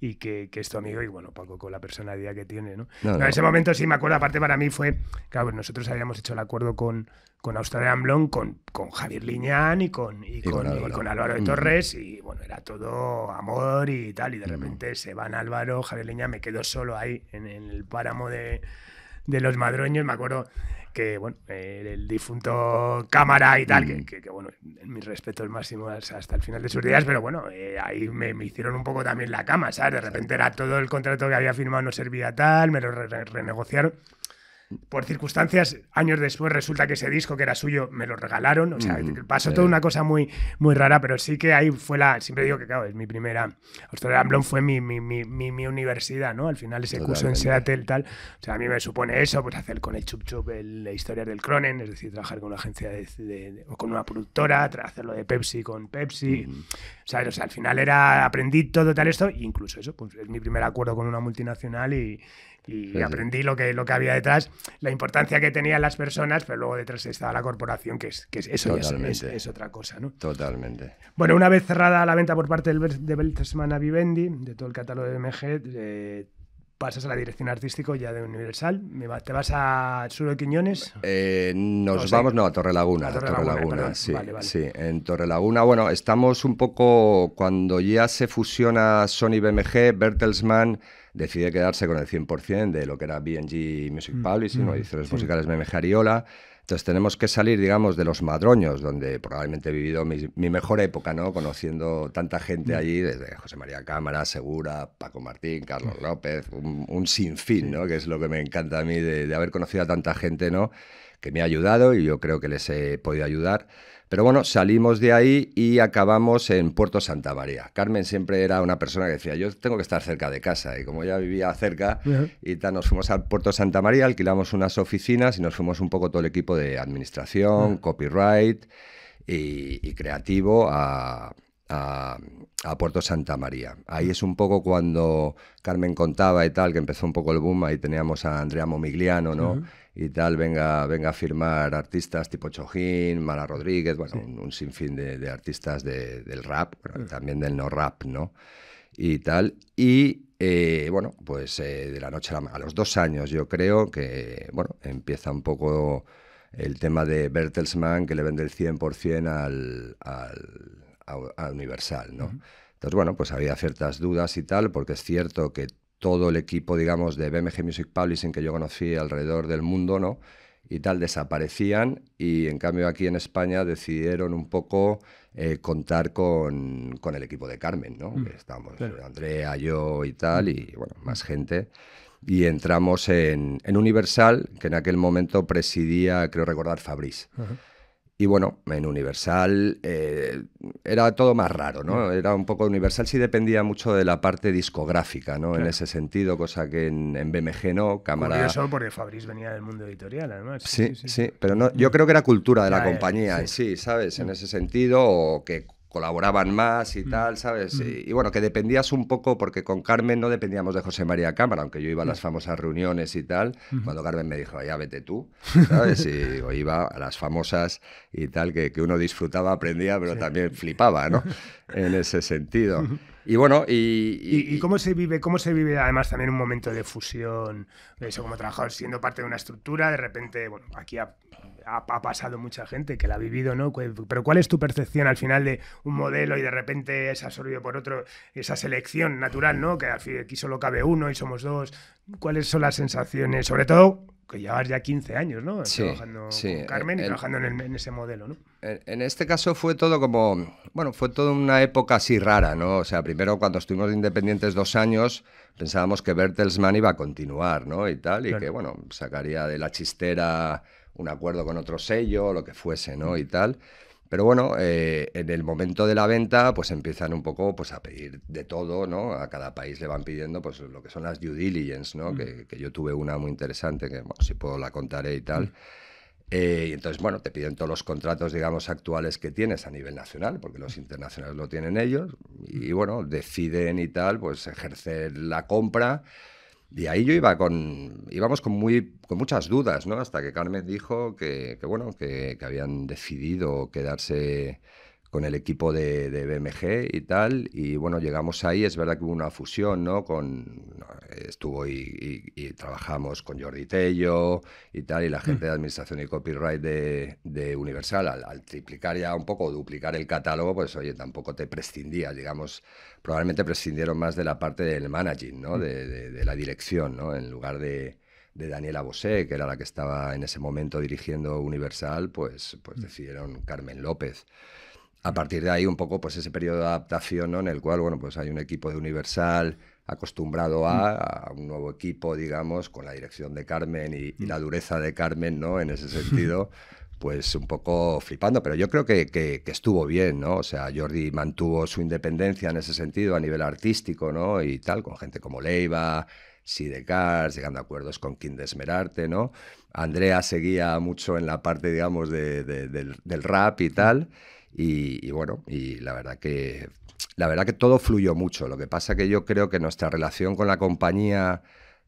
[SPEAKER 2] y que, es tu amigo, y bueno, poco con la personalidad que tiene, ¿no? En ese momento sí me acuerdo, aparte para mí fue, claro, pues nosotros habíamos hecho el acuerdo con, con Australian con, con Javier Liñán y con,
[SPEAKER 1] con, Álvaro. de Torres,
[SPEAKER 2] y bueno, era todo amor y tal, y de repente se van Álvaro, Javier Liñán, me quedo solo ahí en, el páramo de, de los madroños, me acuerdo que bueno, el difunto cámara y tal, que, mm. bueno mi bueno, mis respetos máximos hasta el final de sus días, pero bueno, eh, ahí me, hicieron un poco también la cama, ¿sabes? De repente era todo el contrato que había firmado no servía tal, me lo renegociaron por circunstancias, años después resulta que ese disco que era suyo me lo regalaron. O sea, pasó toda una cosa muy, muy rara, pero sí que ahí fue la. Siempre digo que, claro, es mi primera. Australia fue mi, mi, mi, universidad, ¿no? Al final, ese curso en Seattle, tal. O sea, a mí me supone eso, pues hacer con el Chup Chup la historia del Cronen, es decir, trabajar con una agencia de, o con una productora, hacerlo de Pepsi con Pepsi. O sea, al final era. Aprendí todo tal esto, incluso eso, pues es mi primer acuerdo con una multinacional y y aprendí lo que, lo que había detrás, la importancia que tenían las personas, pero luego detrás estaba la corporación, que es, que eso ya es, otra cosa. ¿no? Totalmente. Bueno, una vez cerrada la venta por parte de Bertelsmann a Vivendi, de todo el catálogo de BMG, eh, pasas a la dirección artístico ya de Universal. ¿Te vas a de Quiñones?
[SPEAKER 1] Eh, nos vamos, no, a Laguna. A Torre Laguna, sí, sí. En Torrelaguna, bueno, estamos un poco cuando ya se fusiona Sony BMG, Bertelsmann decide quedarse con el 100% de lo que era BNG Music mm, Publishing y los mm, musicales Meme Entonces tenemos que salir, digamos, de los madroños, donde probablemente he vivido mi, mejor época, ¿no? Conociendo tanta gente mm. allí, desde José María Cámara, Segura, Paco Martín, Carlos López, un, sinfín, ¿no? Que es lo que me encanta a mí de, de haber conocido a tanta gente, ¿no? Que me ha ayudado y yo creo que les he podido ayudar pero bueno, salimos de ahí y acabamos en Puerto Santa María. Carmen siempre era una persona que decía, yo tengo que estar cerca de casa. Y como ya vivía cerca, y tal, nos fuimos al Puerto Santa María, alquilamos unas oficinas y nos fuimos un poco todo el equipo de administración, copyright y, creativo a, Puerto Santa María. Ahí es un poco cuando Carmen contaba y tal, que empezó un poco el boom, ahí teníamos a Andrea Momigliano, ¿no? y tal, venga, venga a firmar artistas tipo Chojín, Mala Rodríguez, bueno, un, sinfín de, artistas del rap, mm. también del no rap, ¿no? Y tal. Y eh, bueno, pues eh, de la noche a, la, a, los dos años yo creo que, bueno, empieza un poco el tema de Bertelsmann que le vende el 100% al, al, a, Universal, ¿no? Entonces, bueno, pues había ciertas dudas y tal, porque es cierto que todo el equipo, digamos, de BMG Music Publishing que yo conocí alrededor del mundo, ¿no? Y tal, desaparecían y en cambio aquí en España decidieron un poco eh, contar con, el equipo de Carmen, ¿no? Mm. Estamos Estábamos Andrea, yo y tal, mm. y bueno, más gente. Y entramos en, Universal, que en aquel momento presidía, creo recordar, Fabriz. Y bueno, en Universal eh, era todo más raro, ¿no? Mm. Era un poco Universal sí dependía mucho de la parte discográfica, ¿no? En ese sentido, cosa que en, BMG no, cámara. Curioso
[SPEAKER 2] porque Fabriz venía del mundo editorial, además. Sí,
[SPEAKER 1] sí, pero no, yo creo que era cultura de la compañía en sí, ¿sabes? En mm. ese sentido, o que colaboraban más y mm. tal, ¿sabes? Mm. Y, bueno, que dependías un poco, porque con Carmen no dependíamos de José María Cámara, aunque yo iba a las mm. famosas reuniones y tal, cuando Carmen me dijo, ya vete tú, ¿sabes? Y iba a las famosas y tal, que, uno disfrutaba, aprendía, pero también flipaba, ¿no? En ese sentido. Y bueno, y, cómo se vive, cómo
[SPEAKER 2] se vive además también un momento de fusión, eso como trabajador siendo parte de una estructura, de repente, bueno, aquí ha, pasado mucha gente que la ha vivido, ¿no? Pero ¿cuál es tu percepción al final de un modelo y de repente es absorbido por otro, esa selección natural, ¿no? Que al aquí solo cabe uno y somos dos. ¿Cuáles son las sensaciones, sobre todo que llevas ya 15 años, ¿no? trabajando con Carmen y trabajando en, ese modelo, ¿no?
[SPEAKER 1] En este caso fue todo como, bueno, fue toda una época así rara, ¿no? O sea, primero cuando estuvimos independientes dos años, pensábamos que Bertelsmann iba a continuar, ¿no? Y tal, y que, bueno, sacaría de la chistera un acuerdo con otro sello, lo que fuese, ¿no? Mm. Y tal. Pero bueno, eh, en el momento de la venta, pues empiezan un poco pues, a pedir de todo, ¿no? A cada país le van pidiendo pues, lo que son las due diligence, ¿no? Mm. Que, que, yo tuve una muy interesante, que bueno, si puedo la contaré y tal. Mm. Eh, y entonces, bueno, te piden todos los contratos, digamos, actuales que tienes a nivel nacional, porque los mm. internacionales lo tienen ellos, y bueno, deciden y tal, pues ejercer la compra de ahí yo iba con, íbamos con, muy, con muchas dudas, ¿no? Hasta que Carmen dijo que, que bueno, que, que, habían decidido quedarse con el equipo de, de, BMG y tal. Y bueno, llegamos ahí, es verdad que hubo una fusión, ¿no? Con, estuvo y, y, trabajamos con Jordi Tello y tal, y la gente de mm. administración y copyright de, de Universal, al, triplicar ya un poco, duplicar el catálogo, pues oye, tampoco te prescindía, digamos, probablemente prescindieron más de la parte del managing, ¿no? Mm. De, de la dirección, ¿no? En lugar de de Daniela Bosé, que era la que estaba en ese momento dirigiendo Universal, pues, pues mm. decidieron Carmen López a partir de ahí un poco pues ese periodo de adaptación en el cual bueno pues hay un equipo de Universal acostumbrado a, mm. un nuevo equipo digamos con la dirección de Carmen y, mm. la dureza de Carmen no en ese sentido pues un poco flipando pero yo creo que, estuvo bien no o sea Jordi mantuvo su independencia en ese sentido a nivel artístico no y tal con gente como Leiva Sidecar, llegando a acuerdos con King de Esmerarte, ¿no? Andrea seguía mucho en la parte, digamos, de, del, del rap y mm. tal. Y, bueno, y la verdad que la verdad que todo fluyó mucho. Lo que pasa que yo creo que nuestra relación con la compañía,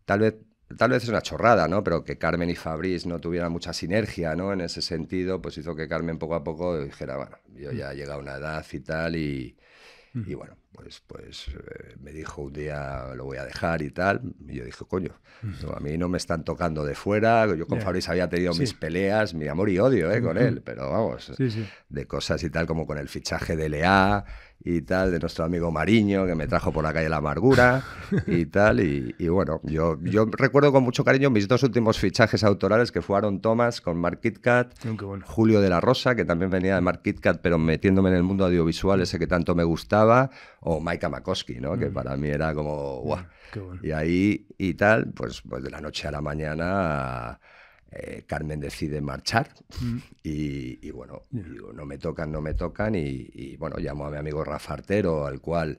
[SPEAKER 1] tal vez, tal vez es una chorrada, ¿no? Pero que Carmen y Fabriz no tuvieran mucha sinergia, ¿no? En ese sentido, pues hizo que Carmen poco a poco dijera, bueno, yo ya he llegado a una edad y tal, y bueno, pues, pues eh, me dijo un día lo voy a dejar y tal. Y yo dije, coño, a mí no me están tocando de fuera. Yo con yeah. había tenido mis peleas, mi amor y odio eh, con él, pero vamos, de cosas y tal como con el fichaje de Lea y tal, de nuestro amigo Mariño, que me trajo por la calle La Amargura y tal. Y, bueno, yo, yo recuerdo con mucho cariño mis dos últimos fichajes autorales, que fueron Thomas con Mark Kitkat, oh, Julio de la Rosa, que también venía de Mark Kitkat, pero metiéndome en el mundo audiovisual ese que tanto me gustaba, o Maika Makoski, ¿no? que mm. para mí era como, ¡guau!
[SPEAKER 2] Mm,
[SPEAKER 1] y ahí y tal, pues, pues de la noche a la mañana... Eh, Carmen decide marchar mm. y, bueno, no me tocan, no me tocan y, bueno, llamo a mi amigo Rafa Artero, al cual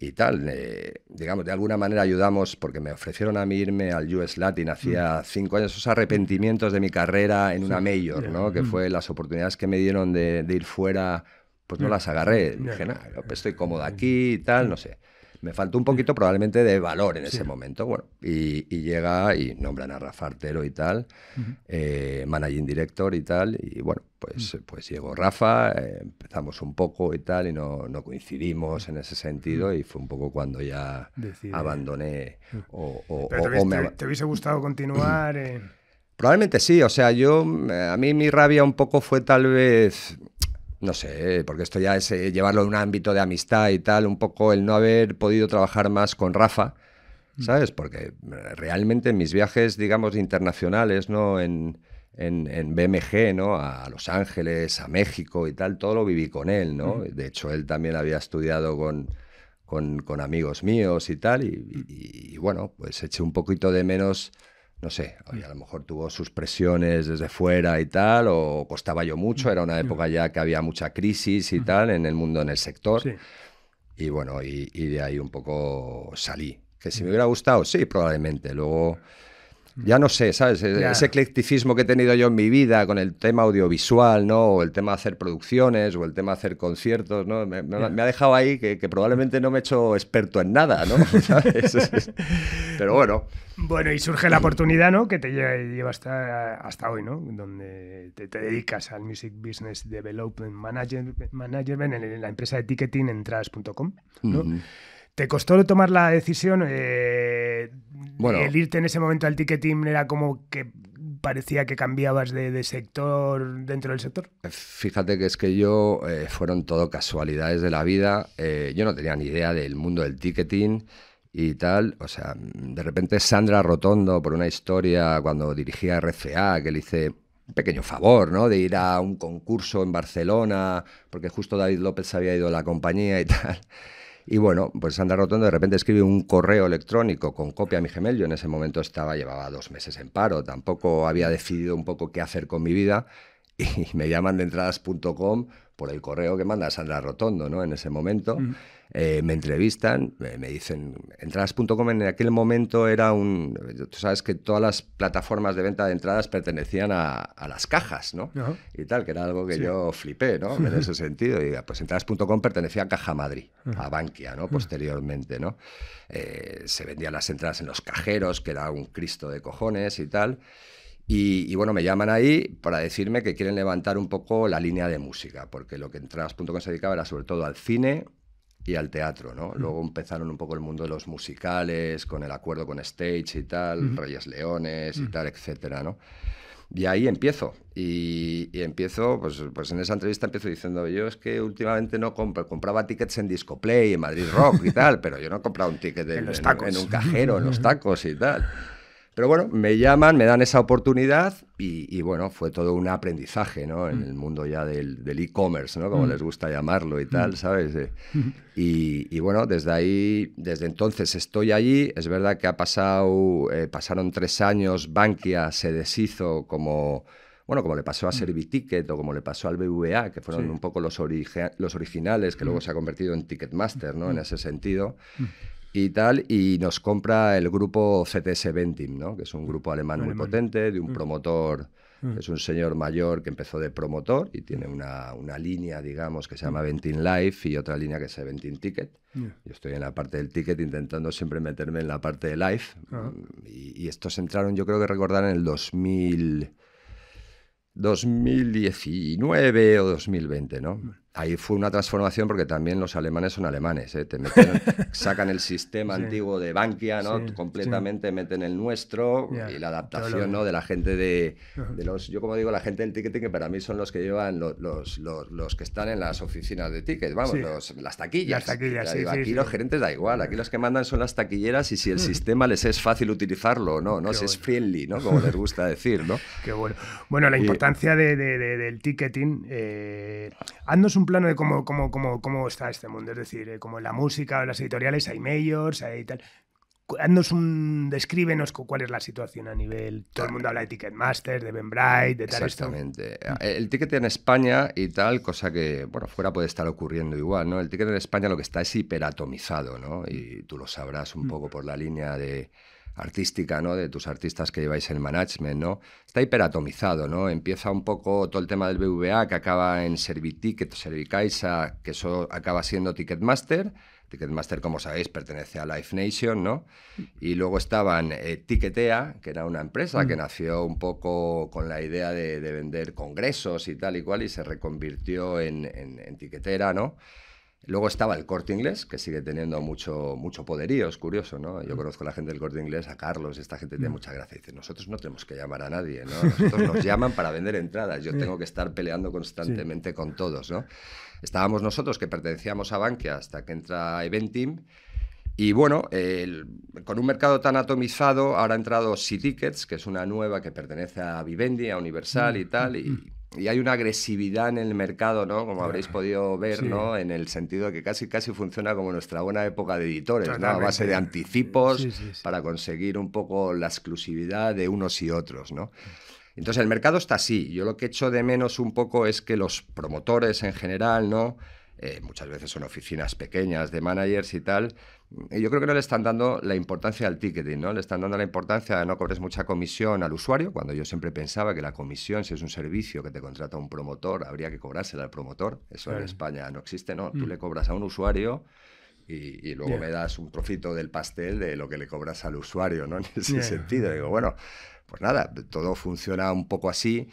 [SPEAKER 1] y tal, eh, digamos, de alguna manera ayudamos porque me ofrecieron a mí irme al US Latin hacía mm. cinco años, esos arrepentimientos de mi carrera en una mayor, ¿no? Que mm. fue las oportunidades que me dieron de, ir fuera, pues no las agarré, dije, no, estoy cómodo aquí y tal, no sé. Me faltó un poquito probablemente de valor en ese momento. Bueno, y, llega y nombran a Rafa Artero y tal, eh, managing director y tal. Y bueno, pues, mm. pues llegó Rafa, eh, empezamos un poco y tal, y no, coincidimos en ese sentido. Mm. Y fue un poco cuando ya abandoné. Mm. O,
[SPEAKER 2] te, hubiese gustado continuar? Eh.
[SPEAKER 1] Probablemente sí, o sea, yo, a mí mi rabia un poco fue tal vez no sé, porque esto ya es eh, llevarlo a un ámbito de amistad y tal, un poco el no haber podido trabajar más con Rafa, mm. ¿sabes? Porque eh, realmente en mis viajes, digamos, internacionales, ¿no? En, en, en, BMG, ¿no? A Los Ángeles, a México y tal, todo lo viví con él, ¿no? Mm. De hecho, él también había estudiado con, con, amigos míos y tal, y, bueno, pues eché un poquito de menos no sé, mm. a lo mejor tuvo sus presiones desde fuera y tal, o costaba yo mucho, era una mm. época ya que había mucha crisis y tal en el mundo, en el sector. Y bueno, y, de ahí un poco salí. Que si me mm. hubiera gustado, sí, probablemente. Luego ya no sé, ¿sabes? E-, ese eclecticismo que he tenido yo en mi vida con el tema audiovisual, ¿no? O el tema de hacer producciones, o el tema de hacer conciertos, ¿no? Me, ha dejado ahí que, probablemente no me he hecho experto en nada, ¿no? Pero bueno.
[SPEAKER 2] Bueno, y surge la oportunidad, ¿no? Que te lleva, hasta, hasta hoy, ¿no? Donde te, dedicas al Music Business Development Management, manager en, la empresa de ticketing Entradas.com, ¿no? ¿Te costó tomar la decisión? Eh, bueno, el irte en ese momento al ticketing era como que parecía que cambiabas de, sector dentro del sector.
[SPEAKER 1] Eh, fíjate que es que yo eh, fueron todo casualidades de la vida. yo no tenía ni idea del mundo del ticketing y tal. O sea, de repente Sandra Rotondo, por una historia cuando dirigía RCA, que le hice un pequeño favor, ¿no? De ir a un concurso en Barcelona, porque justo David López había ido a la compañía y tal y bueno, pues Sandra Rotondo de repente escribe un correo electrónico con copia a mi gemel. Yo en ese momento estaba, llevaba dos meses en paro, tampoco había decidido un poco qué hacer con mi vida. Y me llaman de entradas.com por el correo que manda Sandra Rotondo, ¿no? En ese momento. Mm. Eh, me entrevistan, me dicen, entradas.com en aquel momento era un... Tú sabes que todas las plataformas de venta de entradas pertenecían a, las cajas, ¿no? Y tal, que era algo que yo flipé, ¿no? en ese sentido. Y pues entradas.com pertenecía a Caja Madrid, a Bankia, ¿no? Posteriormente, ¿no? Eh, se vendían las entradas en los cajeros, que era un Cristo de cojones y tal. Y, y, bueno, me llaman ahí para decirme que quieren levantar un poco la línea de música, porque lo que entradas.com se dedicaba era sobre todo al cine, y al teatro, ¿no? Mm. Luego empezaron un poco el mundo de los musicales, con el acuerdo con Stage y tal, mm. Reyes Leones y mm. tal, etcétera, ¿no? Y ahí empiezo. Y, empiezo, pues, pues en esa entrevista empiezo diciendo, yo es que últimamente no compro, compraba tickets en Discoplay, en Madrid Rock y tal, pero yo no he comprado un ticket en, en un cajero, en los tacos y tal. Pero bueno, me llaman, me dan esa oportunidad y, bueno, fue todo un aprendizaje, ¿no? En mm. el mundo ya del, e-commerce, e commerce no Como mm. les gusta llamarlo y tal, mm. ¿sabes? Eh, y, bueno, desde ahí, desde entonces estoy allí. Es verdad que ha pasado, eh, pasaron tres años, Bankia se deshizo como bueno, como le pasó a Serviticket o como le pasó al BVA, que fueron un poco los, los originales, que luego se ha convertido en Ticketmaster, ¿no? En ese sentido y tal, y nos compra el grupo CTS Ventim, ¿no? que es un grupo alemán, muy potente, de un mm. promotor, mm. es un señor mayor que empezó de promotor y tiene una, línea, digamos, que se llama mm. Ventim Life y otra línea que se llama Ticket. Yo estoy en la parte del ticket intentando siempre meterme en la parte de Life. Ah. y, estos entraron, yo creo que recordar, en el 2000, 2019 o 2020, ¿no? ahí fue una transformación porque también los alemanes son alemanes, ¿eh? Te sacan el sistema antiguo de Bankia, ¿no? Completamente meten el nuestro y la adaptación, ¿no? De la gente de, los, yo como digo, la gente del ticketing que para mí son los que llevan los, los, los, que están en las oficinas de tickets, vamos, las taquillas. Las taquillas, Aquí los gerentes da igual, aquí los que mandan son las taquilleras y si el mm. sistema les es fácil utilizarlo o no, ¿no? Si es friendly, ¿no? Como les gusta decir, ¿no?
[SPEAKER 2] Qué bueno. Bueno, la importancia de, del ticketing, eh, haznos un plano de cómo, cómo, cómo, cómo está este mundo, es decir, eh, como en la música, en las editoriales hay mayors, hay tal. Haznos un. Descríbenos cuál es la situación a nivel. Todo el mundo habla de Ticketmaster, de Bright, de tal. Exactamente.
[SPEAKER 1] Eh, el ticket en España y tal, cosa que, bueno, fuera puede estar ocurriendo igual, ¿no? El ticket en España lo que está es hiperatomizado, ¿no? Y tú lo sabrás un mm. poco por la línea de artística, ¿no? De tus artistas que lleváis en management, ¿no? Está hiperatomizado, ¿no? Empieza un poco todo el tema del BVA que acaba en Serviticket, Servicaisa, que eso acaba siendo Ticketmaster. Ticketmaster, como sabéis, pertenece a Live Nation, ¿no? Y luego estaban eh, Ticketea, que era una empresa que mm. nació un poco con la idea de, vender congresos y tal y cual, y se reconvirtió en, en, en Tiquetera, ¿no? Luego estaba el corte inglés, que sigue teniendo mucho, mucho poderío, es curioso, ¿no? Yo mm. conozco a la gente del corte inglés, a Carlos, esta gente tiene mm. mucha gracia. Dice, nosotros no tenemos que llamar a nadie, ¿no? Nosotros nos llaman para vender entradas, yo tengo que estar peleando constantemente con todos, ¿no? Estábamos nosotros que pertenecíamos a Bankia hasta que entra Eventim. Y bueno, con un mercado tan atomizado, ahora ha entrado Sea Tickets, que es una nueva que pertenece a Vivendi, a Universal mm, y tal, y y hay una agresividad en el mercado, ¿no? Como habréis podido ver, ¿no? En el sentido de que casi casi funciona como nuestra buena época de editores, A base de anticipos para conseguir un poco la exclusividad de unos y otros, ¿no? Entonces el mercado está así. Yo lo que echo de menos un poco es que los promotores en general, ¿no? Eh, muchas veces son oficinas pequeñas de managers y tal, eh, yo creo que no le están dando la importancia al ticketing, ¿no? Le están dando la importancia de no cobres mucha comisión al usuario, cuando yo siempre pensaba que la comisión, si es un servicio que te contrata un promotor, habría que cobrársela al promotor. Eso en España no existe, ¿no? Tú mm. le cobras a un usuario y, luego me das un profito del pastel de lo que le cobras al usuario, ¿no? En ese sentido. Digo, bueno, pues nada, todo funciona un poco así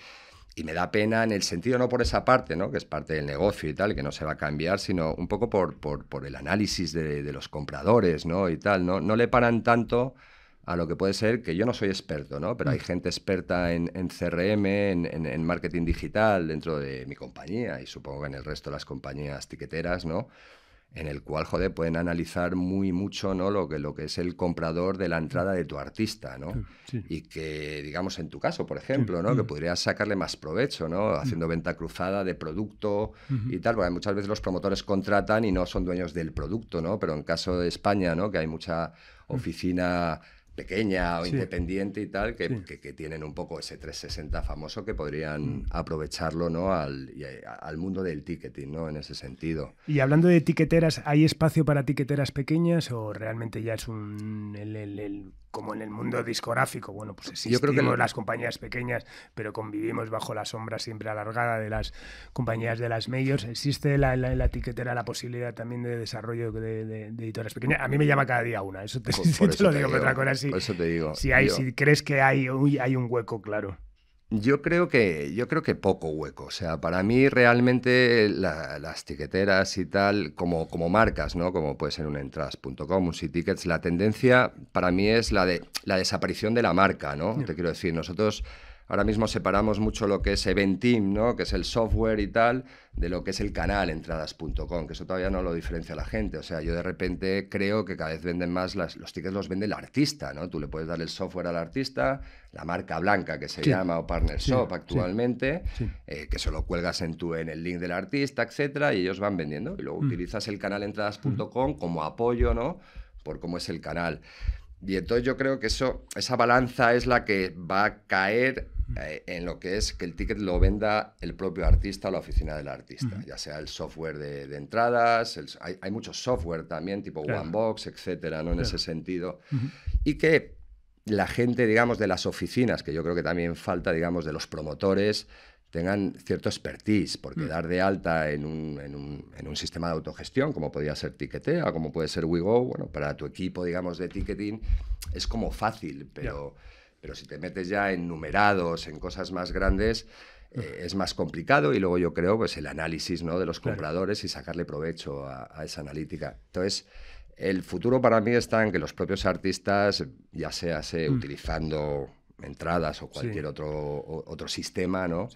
[SPEAKER 1] y me da pena en el sentido, no por esa parte, ¿no? que es parte del negocio y tal, que no se va a cambiar, sino un poco por, por, por el análisis de, de, los compradores ¿no? y tal. ¿no? no le paran tanto a lo que puede ser, que yo no soy experto, ¿no? pero hay mm. gente experta en, en CRM, en, en, en, marketing digital dentro de mi compañía y supongo que en el resto de las compañías tiqueteras, ¿no? en el cual, joder, pueden analizar muy mucho ¿no? lo, que, lo que es el comprador de la entrada de tu artista, ¿no? Y que, digamos, en tu caso, por ejemplo, ¿no? Que mm. podrías sacarle más provecho, ¿no? Mm. Haciendo venta cruzada de producto y tal, porque muchas veces los promotores contratan y no son dueños del producto, ¿no? Pero en caso de España, ¿no? Que hay mucha mm. oficina pequeña o independiente y tal, que, tienen un poco ese 360 famoso que podrían mm. aprovecharlo ¿no? Al, eh, al, mundo del ticketing, ¿no? En ese sentido.
[SPEAKER 2] Y hablando de tiqueteras, ¿hay espacio para tiqueteras pequeñas o realmente ya es un como en el mundo discográfico, bueno, pues existimos Yo creo que las compañías pequeñas, pero convivimos bajo la sombra siempre alargada de las compañías de las medios. Existe la, la, etiquetera la posibilidad también de desarrollo de, editoras pequeñas. A mí me llama cada día una, eso te, lo digo, otra
[SPEAKER 1] cosa Si, eso te digo. Si,
[SPEAKER 2] crees que hay, hay un hueco, claro.
[SPEAKER 1] Yo creo que, yo creo que poco hueco. O sea, para mí realmente las tiqueteras y tal, como, como marcas, ¿no? Como puede ser un Entras.com, un Tickets, la tendencia para mí es la de la desaparición de la marca, ¿no? Te quiero decir, nosotros ahora mismo separamos mucho lo que es Event Team, ¿no? que es el software y tal, de lo que es el canal entradas.com, que eso todavía no lo diferencia la gente. O sea, yo de repente creo que cada vez venden más las, los tickets, los vende el artista, ¿no? Tú le puedes dar el software al artista, la marca blanca que se llama o Partner Shop actualmente, eh, que solo cuelgas en, tu, en el link del artista, etcétera, y ellos van vendiendo. Y luego mm. utilizas el canal mm. entradas.com como apoyo, ¿no? Por cómo es el canal. Y entonces yo creo que eso, esa balanza es la que va a caer eh, en lo que es que el ticket lo venda el propio artista o la oficina del artista, ya sea el software de, entradas, hay, hay, mucho software también, tipo OneBox, etcétera, ¿no? En ese sentido. Y que la gente, digamos, de las oficinas, que yo creo que también falta, digamos, de los promotores, tengan cierto expertise, porque mm. dar de alta en un, en, un, en un, sistema de autogestión, como podría ser Ticketea, como puede ser WeGo, bueno, para tu equipo, digamos, de ticketing es como fácil, pero... Pero si te metes ya en numerados, en cosas más grandes, eh, es más complicado y luego yo creo pues el análisis ¿no? de los compradores y sacarle provecho a, esa analítica. Entonces, el futuro para mí está en que los propios artistas, ya sea, mm. utilizando entradas o cualquier otro, otro sistema, ¿no?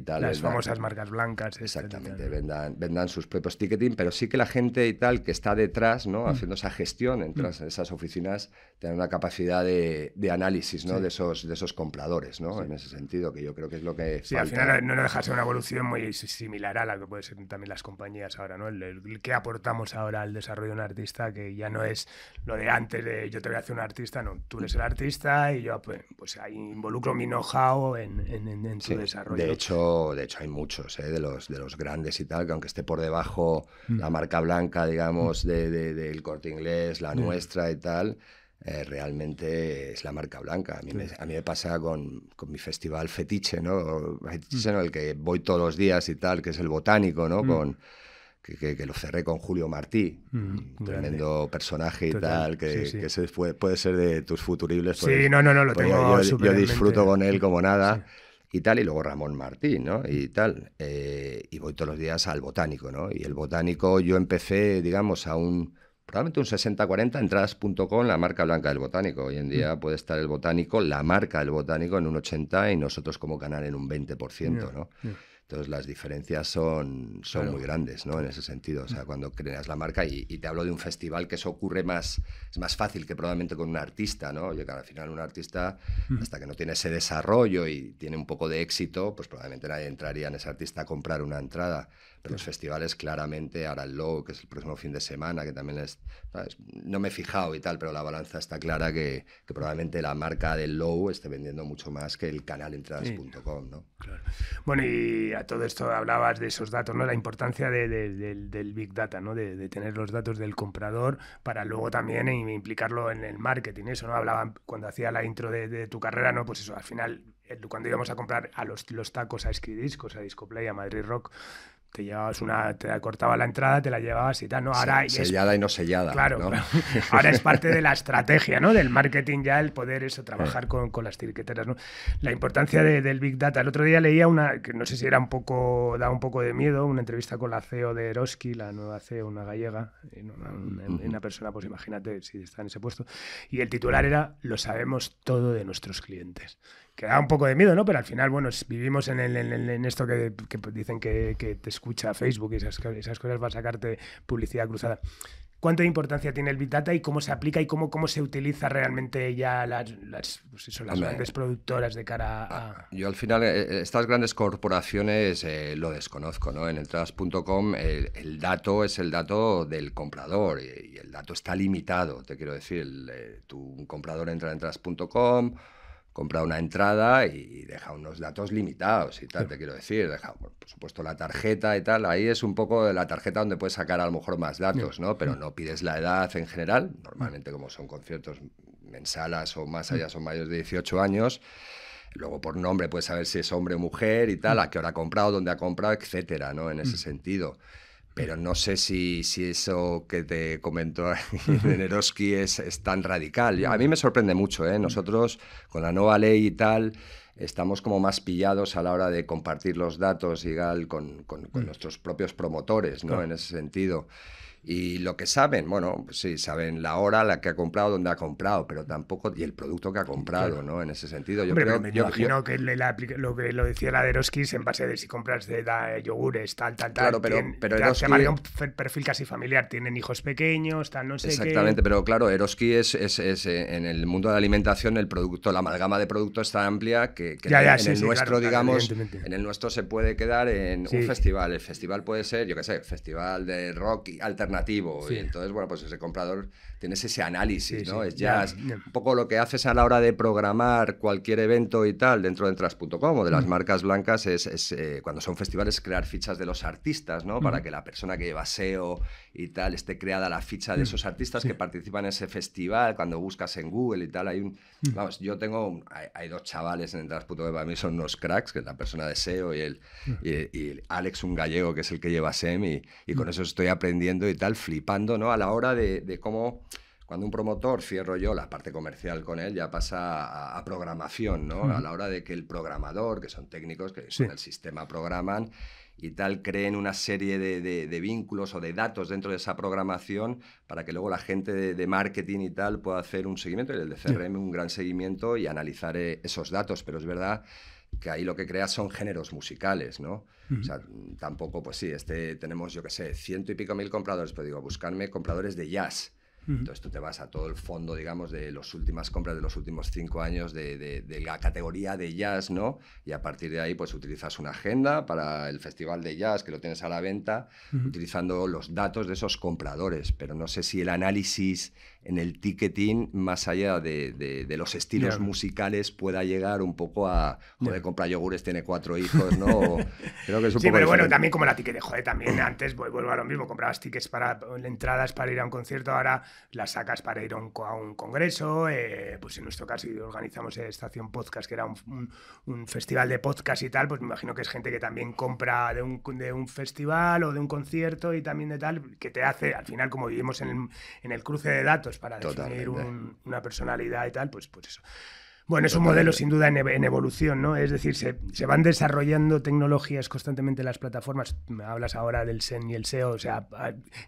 [SPEAKER 1] Las famosas
[SPEAKER 2] marcas blancas.
[SPEAKER 1] Exactamente, vendan, vendan, sus propios ticketing, pero sí que la gente y tal que está detrás, ¿no? Mm. Haciendo esa gestión mm. en esas oficinas, tiene una capacidad de, análisis, ¿no? De, esos, de esos compradores, ¿no? En ese sentido, que yo creo que es lo que Sí, falta. al final no deja ser una evolución muy
[SPEAKER 2] similar a la que pueden ser también las compañías ahora, ¿no? El, que aportamos ahora al desarrollo de un artista que ya no es lo de antes de yo te voy a hacer un artista, no, tú eres el artista y yo pues, pues involucro mi know-how en, en, desarrollo. De
[SPEAKER 1] hecho, de hecho hay muchos, ¿eh? de, los, de los grandes y tal, que aunque esté por debajo mm. la marca blanca, digamos, mm. del de, corte inglés, la mm. nuestra y tal, eh, realmente es la marca blanca. A mí, me, pasa con, mi festival fetiche, ¿no? Fetiche en el que voy todos los días y tal, que es el botánico, ¿no? Con, que, lo cerré con Julio Martí, tremendo personaje y tal, que, puede, puede, ser de tus futuribles. Sí, pues, no, no, no, lo pues, tengo. Yo, yo disfruto con él como nada y tal, y luego Ramón Martín, ¿no? Y tal. Eh, y voy todos los días al botánico, ¿no? Y el botánico yo empecé, digamos, a un, probablemente un 60-40, entradas.com, la marca blanca del botánico. Hoy en día mm. puede estar el botánico, la marca del botánico en un 80 y nosotros como canal en un 20%, ¿no? Entonces las diferencias son, son muy grandes, ¿no? En ese sentido. O sea, mm. cuando creas la marca y, te hablo de un festival que eso ocurre más, es más fácil que probablemente con un artista, ¿no? Llega que al final un artista, mm. hasta que no tiene ese desarrollo y tiene un poco de éxito, pues probablemente nadie entraría en ese artista a comprar una entrada. Pero los festivales claramente, ahora el Low, que es el próximo fin de semana, que también es, no me he fijado y tal, pero la balanza está clara que, que, probablemente la marca del Low esté vendiendo mucho más que el canal entradas.com, ¿no? Claro.
[SPEAKER 2] Bueno, y todo esto hablabas de esos datos, ¿no? La importancia del, Big Data, ¿no? De, tener los datos del comprador para luego también implicarlo en el marketing, eso, ¿no? Hablaban cuando hacía la intro de tu carrera, ¿no? Pues eso, al final eh, cuando íbamos a comprar a los, los tacos a discos a Discoplay, a Madrid Rock, te llevabas una, te cortaba la entrada, te la llevabas y tal, ¿no? Ahora sellada
[SPEAKER 1] y no sellada. Claro, ahora es parte de la
[SPEAKER 2] estrategia, ¿no? Del marketing ya, el poder eso, trabajar ah. con, las tirqueteras, ¿no? La importancia del Big Data. El otro día leía una, que no sé si era un poco, da un poco de miedo, una entrevista con la CEO de Eroski, la nueva CEO, una gallega, una persona, pues imagínate si está en ese puesto, y el titular era, lo sabemos todo de nuestros clientes que da un poco de miedo, ¿no? Pero al final, bueno, vivimos en, en, esto que, dicen que, te escucha Facebook y esas, cosas cosas a sacarte publicidad cruzada. ¿Cuánta importancia tiene el Big Data y cómo se aplica y cómo, cómo se utiliza realmente ya las, las pues grandes eh, productoras de cara a...? Ah,
[SPEAKER 1] yo al final, eh, eh, estas grandes corporaciones lo desconozco, ¿no? En el el, dato es el dato del comprador y, el dato está limitado, te quiero decir. un comprador entra en Entradas.com compra una entrada y deja unos datos limitados y tal, te quiero decir, deja, por supuesto, la tarjeta y tal, ahí es un poco de la tarjeta donde puedes sacar a lo mejor más datos, ¿no? Pero no pides la edad en general, normalmente como son conciertos mensalas o más allá son mayores de 18 años, luego por nombre puedes saber si es hombre o mujer y tal, a qué hora ha comprado, dónde ha comprado, etcétera, ¿no? En ese sentido. Pero no sé si, si eso que te comentó Neroski es, es, tan radical. A mí mm. me sorprende mucho. ¿eh? Mm. Nosotros, con la nueva ley y tal, estamos como más pillados a la hora de compartir los datos, y con, con, con mm. nuestros propios promotores, ¿no? En ese sentido. Y lo que saben, bueno, sí, saben la hora, la que ha comprado, dónde ha comprado, pero tampoco, y el producto que ha comprado, ¿no? En ese sentido, yo creo... Me, imagino que
[SPEAKER 2] lo que lo decía la de es en base de si compras de, edad, eh, yogures, tal, tal, tal. Claro, pero, pero un perfil casi familiar, tienen hijos pequeños, tal, no sé Exactamente,
[SPEAKER 1] pero claro, Eroski es, es, eh, en el mundo de la alimentación el producto, la amalgama de productos está amplia que, en, el nuestro, digamos, en el nuestro se puede quedar en un festival. El festival puede ser, yo qué sé, festival de rock y alternativo y entonces, bueno, pues ese comprador tienes ese análisis, ¿no? Es jazz. Un poco lo que haces a la hora de programar cualquier evento y tal dentro de Entras.com o de las mm. marcas blancas es, eh, cuando son festivales crear fichas de los artistas, ¿no? Para que la persona que lleva SEO y tal esté creada la ficha de mm. esos artistas que participan en ese festival, cuando buscas en Google y tal. Hay un, mm. vamos, yo tengo, hay, dos chavales en Entras.com, para mí son unos cracks, que es la persona de SEO y el, y, Alex, un gallego, que es el que lleva SEM y, y con eso estoy aprendiendo y flipando, ¿no? A la hora de, cómo cuando un promotor cierro yo la parte comercial con él, ya pasa a, programación, ¿no? A la hora de que el programador, que son técnicos que son el sistema programan y tal, creen una serie de, vínculos o de datos dentro de esa programación para que luego la gente de, marketing y tal pueda hacer un seguimiento, y el de CRM un gran seguimiento y analizar eh, esos datos. Pero es verdad que ahí lo que crea son géneros musicales, ¿no? O sea, tampoco, pues sí, este tenemos, yo que sé, ciento y pico mil compradores, pero digo, buscarme compradores de jazz. Entonces tú te vas a todo el fondo, digamos, de las últimas compras de los últimos cinco años de, la categoría de jazz, ¿no? Y a partir de ahí, pues utilizas una agenda para el festival de jazz que lo tienes a la venta, utilizando los datos de esos compradores. Pero no sé si el análisis en el ticketing, más allá de, los estilos musicales, pueda llegar un poco a, joder, comprar yogures, tiene cuatro hijos, ¿no? sí, pero bueno, también como la ticket,
[SPEAKER 2] joder, también antes vuelvo a lo mismo, comprabas tickets para entradas para ir a un concierto, ahora las sacas para ir a un, congreso, eh, pues en nuestro caso organizamos Estación Podcast, que era un, un, festival de podcast y tal, pues me imagino que es gente que también compra de un, de un festival o de un concierto y también de tal, que te hace, al final como vivimos en el cruce de datos, pues, para tener una personalidad y tal, pues, pues eso. Bueno, es un modelo sin duda en, evolución, ¿no? Es decir, se, se, van desarrollando tecnologías constantemente en las plataformas. me Hablas ahora del SEN y el SEO, o sea,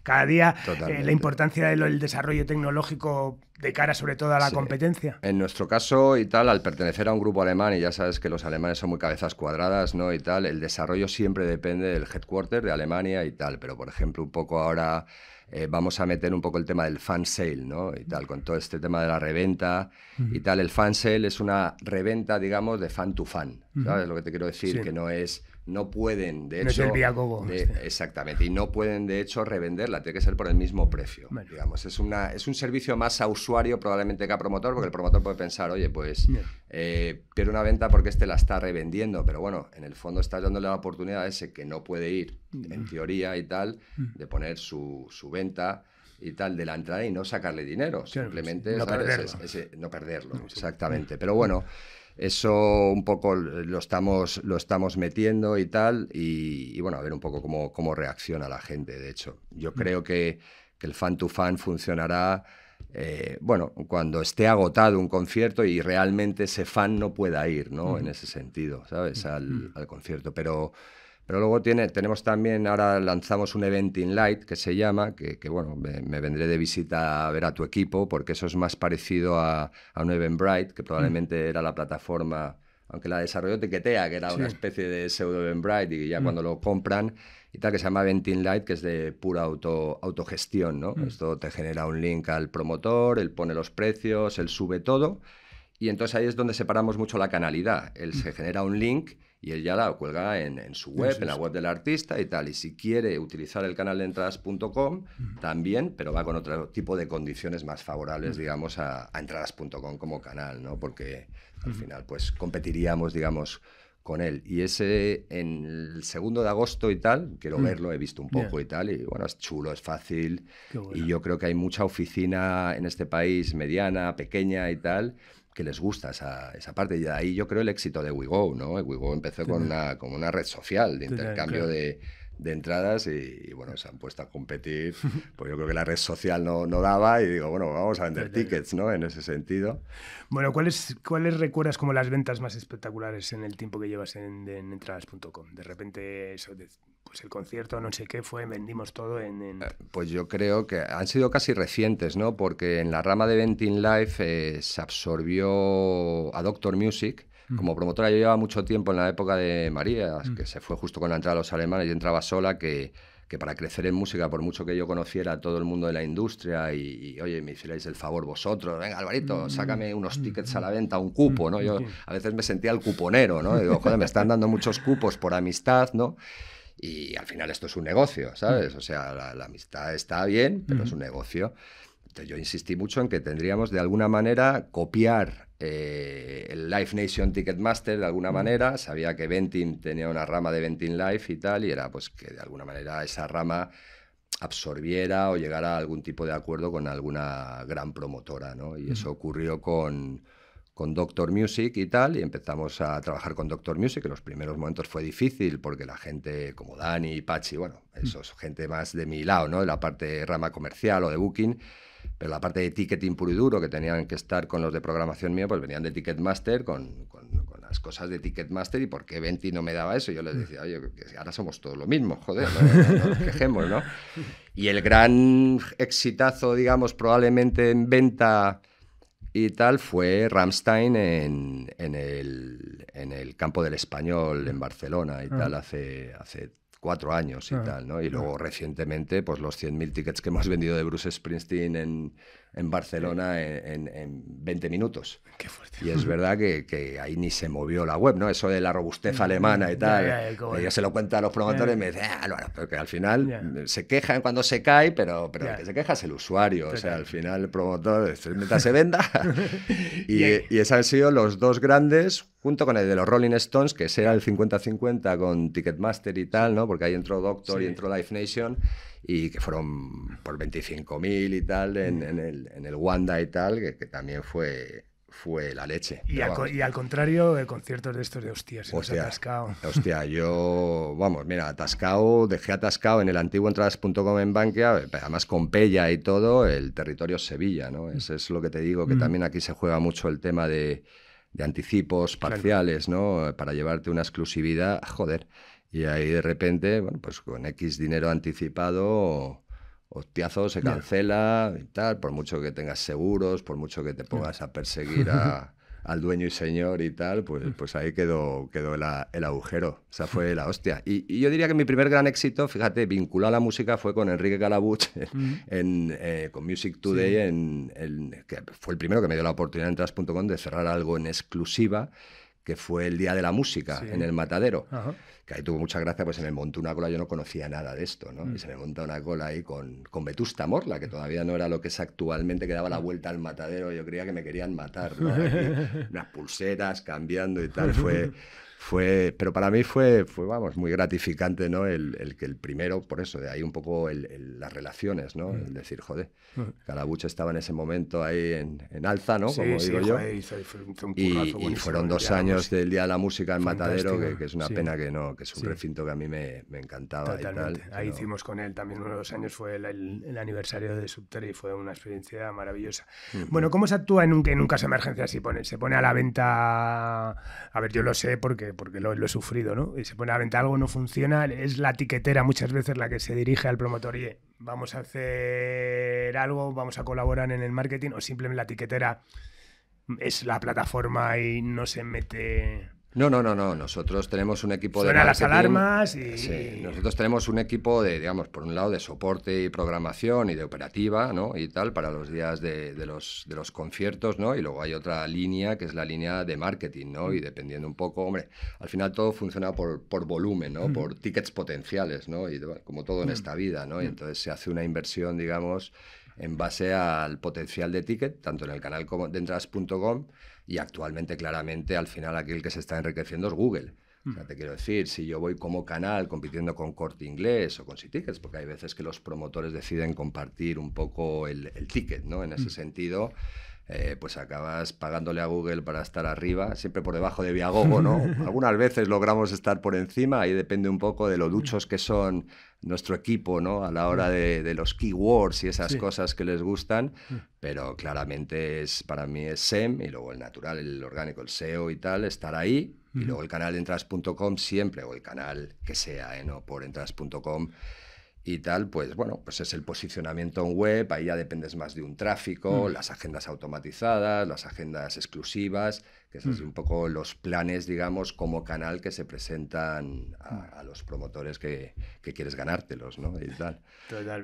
[SPEAKER 2] cada día eh, la importancia del desarrollo tecnológico de cara sobre todo a la competencia.
[SPEAKER 1] En nuestro caso y tal, al pertenecer a un grupo alemán, y ya sabes que los alemanes son muy cabezas cuadradas, ¿no? Y tal, el desarrollo siempre depende del headquarter de Alemania y tal, pero por ejemplo, un poco ahora eh, vamos a meter un poco el tema del fan sale, ¿no? Y tal, con todo este tema de la reventa y tal. El fan sale es una reventa, digamos, de fan to fan, ¿sabes lo que te quiero decir? Que no es no pueden, de hecho. Exactamente, y no pueden, de hecho, revenderla, tiene que ser por el mismo precio. Digamos, es, una, es un servicio más a usuario probablemente que a promotor, porque el promotor puede pensar, oye, pues eh, una venta porque este la está revendiendo, pero bueno, en el fondo está dándole la oportunidad a ese que no puede ir, en teoría y tal, mm. de poner su, venta y tal de la entrada y no sacarle dinero, simplemente no perderlo. no perderlo, exactamente. Mm. Pero bueno, eso un poco lo estamos, lo estamos metiendo y tal, y, bueno, a ver un poco cómo, reacciona la gente, de hecho. Yo mm. creo que, el fan to fan funcionará, eh, bueno, cuando esté agotado un concierto y realmente ese fan no pueda ir, ¿no? Mm. En ese sentido, ¿sabes? Mm. Al, al concierto, pero pero luego tiene, tenemos también, ahora lanzamos un in Light que se llama, que, bueno, me, vendré de visita a ver a tu equipo, porque eso es más parecido a, a un Event Bright, que probablemente mm. era la plataforma, aunque la desarrolló Tequetea, que era una especie de pseudo Event Bright, y ya mm. cuando lo compran y tal, que se llama Eventing Light, que es de pura auto, autogestión, ¿no? Mm. Esto te genera un link al promotor, él pone los precios, él sube todo y entonces ahí es donde separamos mucho la canalidad. Él se mm. genera un link y él ya la cuelga en, su web, en la web del artista y tal. Y si quiere utilizar el canal de entradas.com, mm. también, pero va con otro tipo de condiciones más favorables, mm. digamos, a, entradas.com como canal, ¿no? Porque al final, pues competiríamos, digamos, con él. Y ese, en el segundo de agosto y tal, quiero verlo, he visto un poco y tal, y bueno, es chulo, es fácil. Y yo creo que hay mucha oficina en este país, mediana, pequeña y tal, que les gusta esa, esa, parte. Y de ahí yo creo el éxito de WeGo, ¿no? WeGo empezó con una, como una red social de intercambio de, entradas y, bueno, se han puesto a competir. pues yo creo que la red social no, daba y digo, bueno, vamos a vender tickets, ¿no? En ese sentido.
[SPEAKER 2] Bueno, ¿cuáles, recuerdas como las ventas más espectaculares en el tiempo que llevas en, entradas.com? De repente, eso, pues el concierto, no sé qué fue, vendimos todo en, eh,
[SPEAKER 1] Pues yo creo que han sido casi recientes, ¿no? Porque en la rama de Venting Life eh, se absorbió a Doctor Music. Mm. Como promotora yo llevaba mucho tiempo en la época de María, mm. que se fue justo con la entrada los alemanes, y entraba sola, que, que para crecer en música, por mucho que yo conociera a todo el mundo de la industria y, oye, me hicierais el favor vosotros, venga Alvarito, mm. sácame unos tickets a la venta, un cupo, ¿no? Yo a veces me sentía el cuponero, ¿no? Digo, joder, me están dando muchos cupos por amistad, ¿no? Y al final esto es un negocio, ¿sabes? O sea, la, amistad está bien, pero es un negocio. Entonces yo insistí mucho en que tendríamos de alguna manera copiar eh, el Live Nation Ticketmaster de alguna manera. Sabía que Ventin tenía una rama de Ventin Live y tal, y era pues que de alguna manera esa rama absorbiera o llegara a algún tipo de acuerdo con alguna gran promotora, ¿no? Y eso ocurrió con, con Doctor Music y tal, y empezamos a trabajar con Doctor Music, en los primeros momentos fue difícil porque la gente como Dani y Pachi, bueno, mm. eso es gente más de mi lado, ¿no? De la parte rama comercial o de booking, pero la parte de ticketing puro y duro que tenían que estar con los de programación mía, pues venían de Ticketmaster con, con, las cosas de Ticketmaster y por qué Venti no me daba eso. Yo les decía, oye, que ahora somos todos lo mismo, joder, no nos quejemos, ¿no? Y el gran exitazo, digamos, probablemente en venta y tal fue Ramstein en, en, el, campo del español en mm. Barcelona y ah. tal hace, hace cuatro años y ah. tal, ¿no? Y ah. luego recientemente, pues los 100.000 tickets que hemos vendido de Bruce Springsteen en, en Barcelona en, 20 minutos. Y es verdad que, ahí ni se movió la web, ¿no? Eso de la robustez alemana y tal. Yeah, se lo cuenta a los promotores y me dicen, ah, no, porque al final se quejan cuando se cae, pero, pero el que se queja es el usuario. O sea, al final el promotor, este, mientras se venda. y, y esos han sido los dos grandes junto con el de los Rolling Stones, que será el 50-50 con Ticketmaster y tal, ¿no? Porque ahí entró Doctor y entró Life Nation, y que fueron por 25.000 y tal en, el, en, el, Wanda y tal, que, también fue fue la leche. Y, al,
[SPEAKER 2] contrario, conciertos de estos de hostias, ha atascado.
[SPEAKER 1] Hostia, yo, vamos, mira, atascado, dejé atascado en el antiguo entradas.com en Bankia, además con Pella y todo, el territorio Sevilla, ¿no? Mm. Eso es lo que te digo, que mm. también aquí se juega mucho el tema de de anticipos parciales, ¿no? Para llevarte una exclusividad, joder. Y ahí de repente, bueno, pues con X dinero anticipado, hostiazo, se cancela y tal, por mucho que tengas seguros, por mucho que te pongas a perseguir a, al dueño y señor y tal, pues, mm. pues ahí quedó, quedó el, agujero. O sea, fue mm. la hostia. Y, yo diría que mi primer gran éxito, fíjate, vinculado a la música, fue con Enrique Calabuch, mm. eh, con Music Today, en, que fue el primero que me dio la oportunidad en Trans.com de cerrar algo en exclusiva, que fue el Día de la Música, en el Matadero. Ajá que ahí tuvo mucha gracia, pues se me montó una cola, yo no conocía nada de esto, ¿no? Mm. Y se me montó una cola ahí con, con Vetusta Morla, que todavía no era lo que es actualmente, que daba la mm. vuelta al matadero, yo creía que me querían matar, ¿no? unas pulseras cambiando y tal, fue... Fue, pero para mí fue, fue vamos, muy gratificante, ¿no? El, que el primero, por eso, de ahí un poco el, las relaciones, ¿no? Mm. El decir, joder, Calabucha estaba en ese momento ahí en, en alza, ¿no? Como digo yo. y, fueron dos años pues, del Día de la Música en Matadero, que, es una pena que no, que es un recinto que a mí me, encantaba. Totalmente.
[SPEAKER 2] Ahí hicimos con él también uno de los años, fue el, aniversario de Subter y fue una experiencia maravillosa. Bueno, ¿cómo se actúa en un, caso de emergencia? se pone a la venta, a ver, yo lo sé porque, lo, lo he sufrido, ¿no? Y se pone a la venta algo, no funciona, es la tiquetera muchas veces la que se dirige al promotor y vamos a hacer algo, vamos a colaborar en el marketing o simplemente la tiquetera es la plataforma y no se mete
[SPEAKER 1] no, no, no, no. Nosotros tenemos un equipo de. las alarmas y. Sí. Nosotros tenemos un equipo de, digamos, por un lado, de soporte y programación y de operativa, ¿no? Y tal, para los días de, los, de los conciertos, ¿no? Y luego hay otra línea que es la línea de marketing, ¿no? Y mm. dependiendo un poco, hombre, al final todo funciona por, por volumen, ¿no? Mm. Por tickets potenciales, ¿no? Y como todo en mm. esta vida, ¿no? Y entonces se hace una inversión, digamos, en base al potencial de ticket, tanto en el canal como en entradas.com y actualmente, claramente, al final aquel que se está enriqueciendo es Google. O sea, mm. te quiero decir, si yo voy como canal compitiendo con Corte Inglés o con C-Tickets, porque hay veces que los promotores deciden compartir un poco el, ticket, ¿no? En ese mm. sentido, eh, pues acabas pagándole a Google para estar arriba, siempre por debajo de Viagogo, ¿no? Algunas veces logramos estar por encima, ahí depende un poco de lo duchos que son nuestro equipo, ¿no? A la hora mm. de, los keywords y esas cosas que les gustan, mm. pero claramente es para mí es SEM y luego el natural, el orgánico, el SEO y tal, estar ahí. Y luego el canal de entras.com siempre, o el canal que sea, ¿eh? ¿no? Por entras.com y tal, pues bueno, pues es el posicionamiento en web, ahí ya dependes más de un tráfico, mm. las agendas automatizadas, las agendas exclusivas es mm. un poco los planes, digamos, como canal que se presentan a, mm. los promotores que, quieres ganártelos, ¿no? Y tal.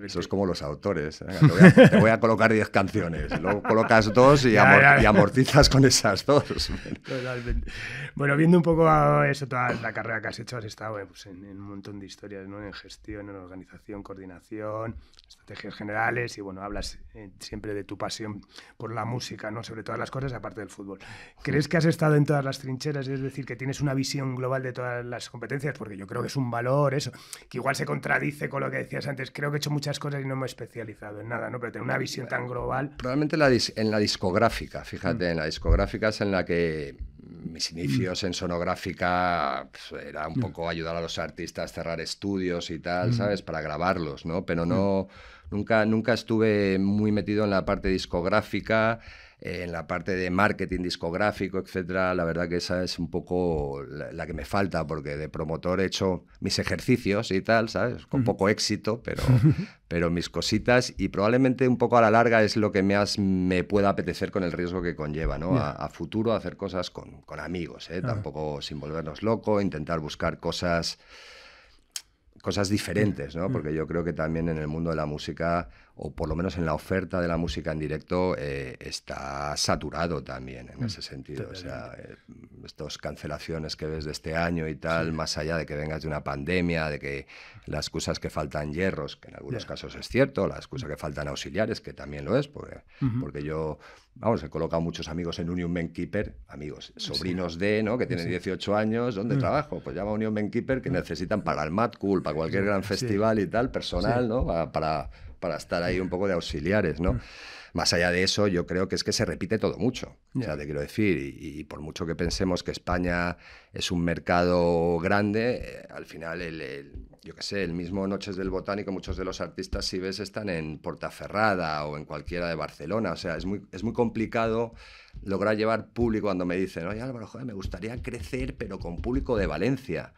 [SPEAKER 1] Eso es como los autores. ¿eh? Te, voy a, colocar 10 canciones, luego colocas dos y, amortizas con esas dos.
[SPEAKER 2] Totalmente. Bueno, viendo un poco eso, toda la carrera que has hecho, has estado eh, pues, en, un montón de historias, ¿no? En gestión, en organización, coordinación, estrategias generales y, bueno, hablas eh, siempre de tu pasión por la música, ¿no? Sobre todas las cosas, aparte del fútbol. ¿Crees que has estado en todas las trincheras, es decir, que tienes una visión global de todas las competencias, porque yo creo que es un valor eso, que igual se contradice con lo que decías antes. Creo que he hecho muchas cosas y no me he especializado en nada, ¿no? Pero tener una visión tan global.
[SPEAKER 1] Probablemente la en la discográfica, fíjate, mm. en la discográfica es en la que mis inicios mm. en sonográfica pues, era un mm. poco ayudar a los artistas a cerrar estudios y tal, ¿sabes? Para grabarlos, ¿no? Pero no, nunca, nunca estuve muy metido en la parte discográfica en la parte de marketing discográfico, etcétera, la verdad que esa es un poco la, que me falta, porque de promotor he hecho mis ejercicios y tal, ¿sabes? Con poco éxito, pero, pero mis cositas y probablemente un poco a la larga es lo que más me pueda apetecer con el riesgo que conlleva, ¿no? A, futuro hacer cosas con, amigos, ¿eh? Tampoco sin volvernos loco, intentar buscar cosas cosas mm. diferentes, ¿no? Mm. Porque yo creo que también en el mundo de la música, o por lo menos en la oferta de la música en directo, eh, está saturado también en mm. ese sentido. O sea, eh, estas cancelaciones que ves de este año y tal, más allá de que vengas de una pandemia, de que las cosas que faltan hierros, que en algunos casos es cierto, las excusa que faltan auxiliares, que también lo es, porque, porque yo Vamos, he colocado muchos amigos en Union Men Keeper, amigos, sobrinos de, ¿no? Que tienen 18 años, ¿dónde mm. trabajo? Pues llama a Union Men Keeper que mm. necesitan para el Mad Cool, para cualquier gran festival y tal, personal, ¿no? Para, para, estar ahí un poco de auxiliares, ¿no? Mm. Más allá de eso, yo creo que es que se repite todo mucho. O sea, te quiero decir, y, por mucho que pensemos que España es un mercado grande, eh, al final, el, yo qué sé, el mismo Noches del Botánico, muchos de los artistas, si ves, están en Portaferrada o en cualquiera de Barcelona. O sea, es muy, es muy complicado lograr llevar público cuando me dicen, oye Álvaro, joder, me gustaría crecer, pero con público de Valencia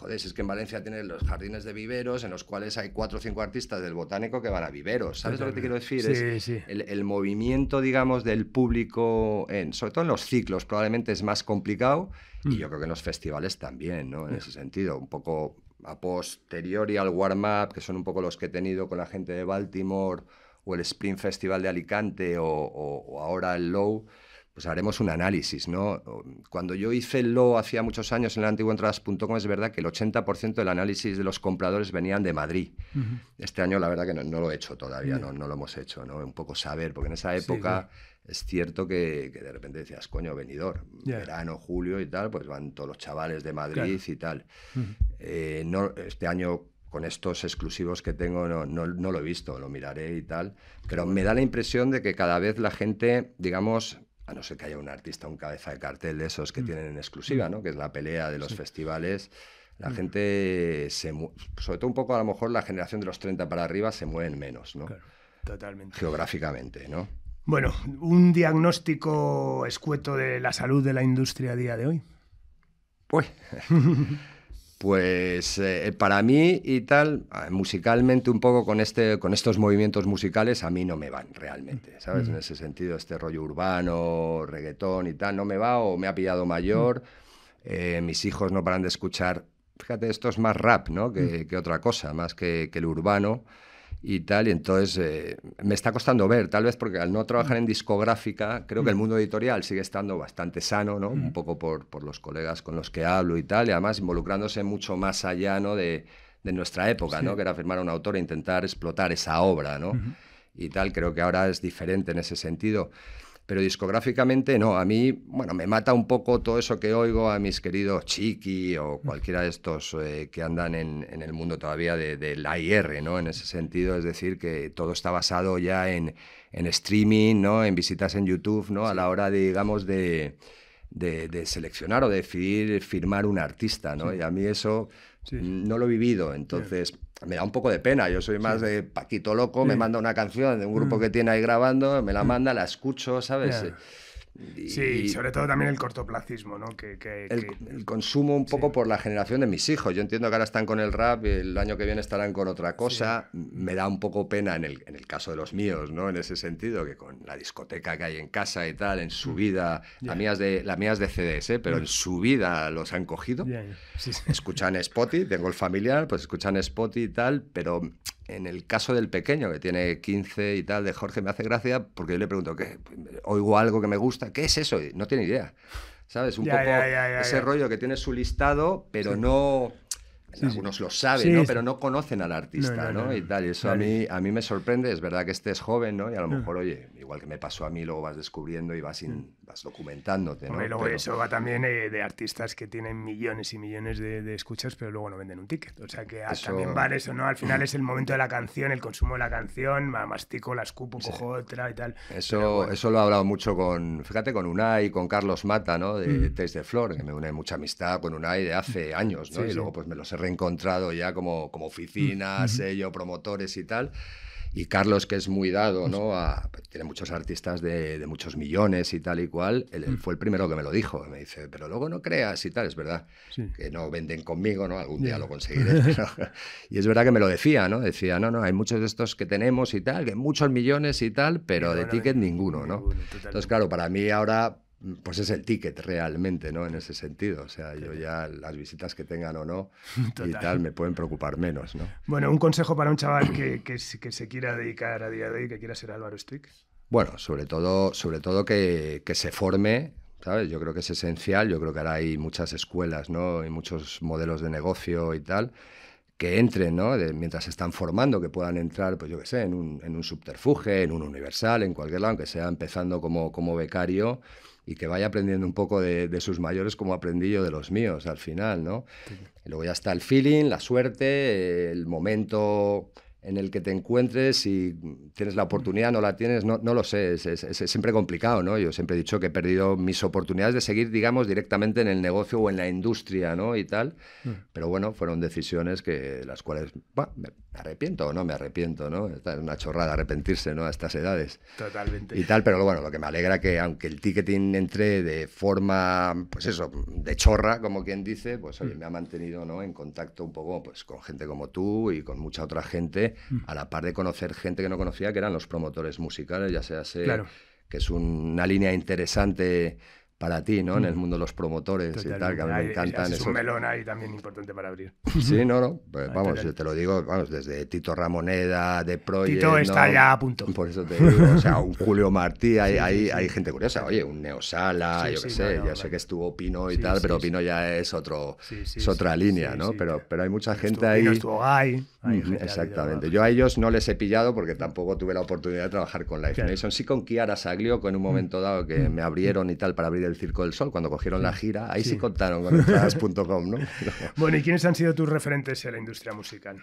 [SPEAKER 1] joder, es que en Valencia tienen los jardines de viveros en los cuales hay cuatro o cinco artistas del botánico que van a viveros. ¿Sabes lo que te quiero decir? Sí, sí. El, movimiento, digamos, del público, en, sobre todo en los ciclos, probablemente es más complicado y yo mm. creo que en los festivales también, ¿no? En mm. ese sentido, un poco a posteriori al warm-up, que son un poco los que he tenido con la gente de Baltimore o el Spring Festival de Alicante o, o ahora el Low pues haremos un análisis, ¿no? Cuando yo hice lo hacía muchos años en el Entradas.com... es verdad que el 80% del análisis de los compradores venían de Madrid. Este año, la verdad que no, lo he hecho todavía, no, lo hemos hecho, ¿no? Un poco saber, porque en esa época es cierto que, de repente decías, coño, venidor, verano, julio y tal, pues van todos los chavales de Madrid y tal. Eh, este año con estos exclusivos que tengo no, no, lo he visto, lo miraré y tal, pero me da la impresión de que cada vez la gente, digamos, a no ser que haya un artista, un cabeza de cartel de esos que mm. tienen en exclusiva, mm. ¿no? que es la pelea de los festivales, la mm. gente, se sobre todo un poco a lo mejor la generación de los 30 para arriba, se mueven menos, ¿no? totalmente. Geográficamente, ¿no?
[SPEAKER 2] Bueno, un diagnóstico escueto de la salud de la industria a día de hoy.
[SPEAKER 1] Pues... Pues eh, para mí y tal, ah, musicalmente un poco con, este, con estos movimientos musicales a mí no me van realmente, mm. ¿sabes? Mm. En ese sentido, este rollo urbano, reggaetón y tal, no me va o me ha pillado mayor. Mm. Eh, mis hijos no paran de escuchar, fíjate, esto es más rap, ¿no? Que, otra cosa, más que el urbano y tal, y entonces eh, me está costando ver, tal vez porque al no trabajar en discográfica, creo que el mm. mundo editorial sigue estando bastante sano, ¿no? Un mm. poco por, por los colegas con los que hablo y tal, y además involucrándose mucho más allá, ¿no? De, de nuestra época, ¿no? Que era firmar a un autor e intentar explotar esa obra, ¿no? Y tal, creo que ahora es diferente en ese sentido pero discográficamente no. A mí, bueno, me mata un poco todo eso que oigo a mis queridos Chiqui o mm. cualquiera de estos eh, que andan en, el mundo todavía del de ¿no? En ese sentido, es decir, que todo está basado ya en, streaming, ¿no? En visitas en YouTube, ¿no? A la hora, de, digamos, de, seleccionar o decidir firmar un artista, ¿no? Y a mí eso no lo he vivido, entonces me da un poco de pena. Yo soy más de Paquito Loco, me manda una canción de un grupo mm. que tiene ahí grabando, me la mm. manda, la escucho, ¿sabes?
[SPEAKER 2] sí, sobre todo también el cortoplacismo, ¿no? Que, el,
[SPEAKER 1] consumo un poco por la generación de mis hijos. Yo entiendo que ahora están con el rap, el año que viene estarán con otra cosa. Me da un poco pena en el, caso de los míos, ¿no? En ese sentido, que con la discoteca que hay en casa y tal, en su mm. vida, la, mía es de, la mía de CDS, pero en su vida los han cogido. escuchan Spotify, tengo el familiar, pues escuchan Spotify y tal, pero en el caso del pequeño, que tiene 15 y tal, de Jorge, me hace gracia porque yo le pregunto, ¿qué? Oigo algo que me gusta, ¿qué es eso? no tiene idea. ¿Sabes? Un poco ese rollo que tiene su listado, pero no... Algunos lo saben, ¿no? Pero no conocen al artista, ¿no? Y tal, eso a mí, a mí me sorprende. Es verdad que este es joven, ¿no? Y a lo mejor, oye, igual que me pasó a mí, luego vas descubriendo y vas, mm. vas documentándote. ¿no? luego eso va también
[SPEAKER 2] eh, de artistas que tienen millones y millones de, escuchas, pero luego no venden un ticket. O sea que también vale eso, ¿no? Al final es el momento de la canción, el consumo de la canción, mastico, la escupo, cojo otra y tal.
[SPEAKER 1] Eso, eso lo he hablado mucho con, fíjate, con Unai, con Carlos Mata, ¿no? De mm. Tres de Flor, que me une mucha amistad con Unai de hace mm. años, ¿no? y luego pues me los he reencontrado ya como, como oficina, sello, eh, promotores y tal. Y Carlos, que es muy dado, ¿no? tiene muchos artistas de, muchos millones y tal y cual, él, mm. fue el primero que me lo dijo. Me dice, pero luego no creas y tal, es verdad, que no venden conmigo, ¿no? Algún día lo conseguiré. y es verdad que me lo decía, ¿no? Decía, no, no, hay muchos de estos que tenemos y tal, que muchos millones y tal, pero, de ticket ninguno, ¿no?
[SPEAKER 2] Ninguno, Entonces,
[SPEAKER 1] claro, para mí ahora pues es el ticket realmente, ¿no? En ese sentido. O sea, yo ya las visitas que tengan o no y tal me pueden preocupar menos, ¿no? Bueno, un
[SPEAKER 2] consejo para un chaval que, que, se quiera dedicar a día de hoy, que quiera ser Álvaro sticks
[SPEAKER 1] Bueno, sobre todo, sobre todo que, se forme, ¿sabes? Yo creo que es esencial. Yo creo que ahora hay muchas escuelas, ¿no? Y muchos modelos de negocio y tal que entren, ¿no? mientras están formando, que puedan entrar, pues yo qué sé, en un, en subterfuge, en un universal, en cualquier lado, aunque sea empezando como, como becario, y que vaya aprendiendo un poco de, sus mayores como aprendí yo de los míos al final, ¿no? Y luego ya está el feeling, la suerte, el momento en el que te encuentres, si tienes la oportunidad, no la tienes, no, no lo sé, es, es, siempre complicado, ¿no? Yo siempre he dicho que he perdido mis oportunidades de seguir, digamos, directamente en el negocio o en la industria, ¿no? Y tal, mm. pero bueno, fueron decisiones que las cuales bah, ¿me arrepiento o no me arrepiento? ¿no? Es una chorrada arrepentirse ¿no? a estas edades. Totalmente. Y tal, pero bueno, lo que me alegra que aunque el ticketing entre de forma, pues eso, de chorra, como quien dice, pues mm. me ha mantenido ¿no? en contacto un poco pues, con gente como tú y con mucha otra gente, mm. a la par de conocer gente que no conocía, que eran los promotores musicales, ya sea... Claro. que es una línea interesante para ti, ¿no? En el mm. mundo de los promotores y tal, que a mí me encantan. Es, un melón
[SPEAKER 2] ahí también importante para abrir. Sí,
[SPEAKER 1] no, no. Pues ah, vamos, yo te lo digo, vamos, desde Tito Ramoneda, de Project... Tito está ya a punto. Por eso te digo, o sea, un Julio Martí, hay, hay, hay gente curiosa, oye, un Neosala, yo qué sé, yo sé que estuvo Pino y tal, pero Pino ya es otro es otra línea, ¿no? pero, pero hay mucha gente ahí exactamente. Yo a ellos no les he pillado porque tampoco tuve la oportunidad de trabajar con Life Nation. Sí con Kiara Saglio, en un mm. momento dado que mm. me abrieron y tal para abrir el Circo del Sol cuando cogieron la gira. Ahí sí, contaron con entradas.com, Bueno, ¿y
[SPEAKER 2] quiénes han sido tus referentes en la industria musical?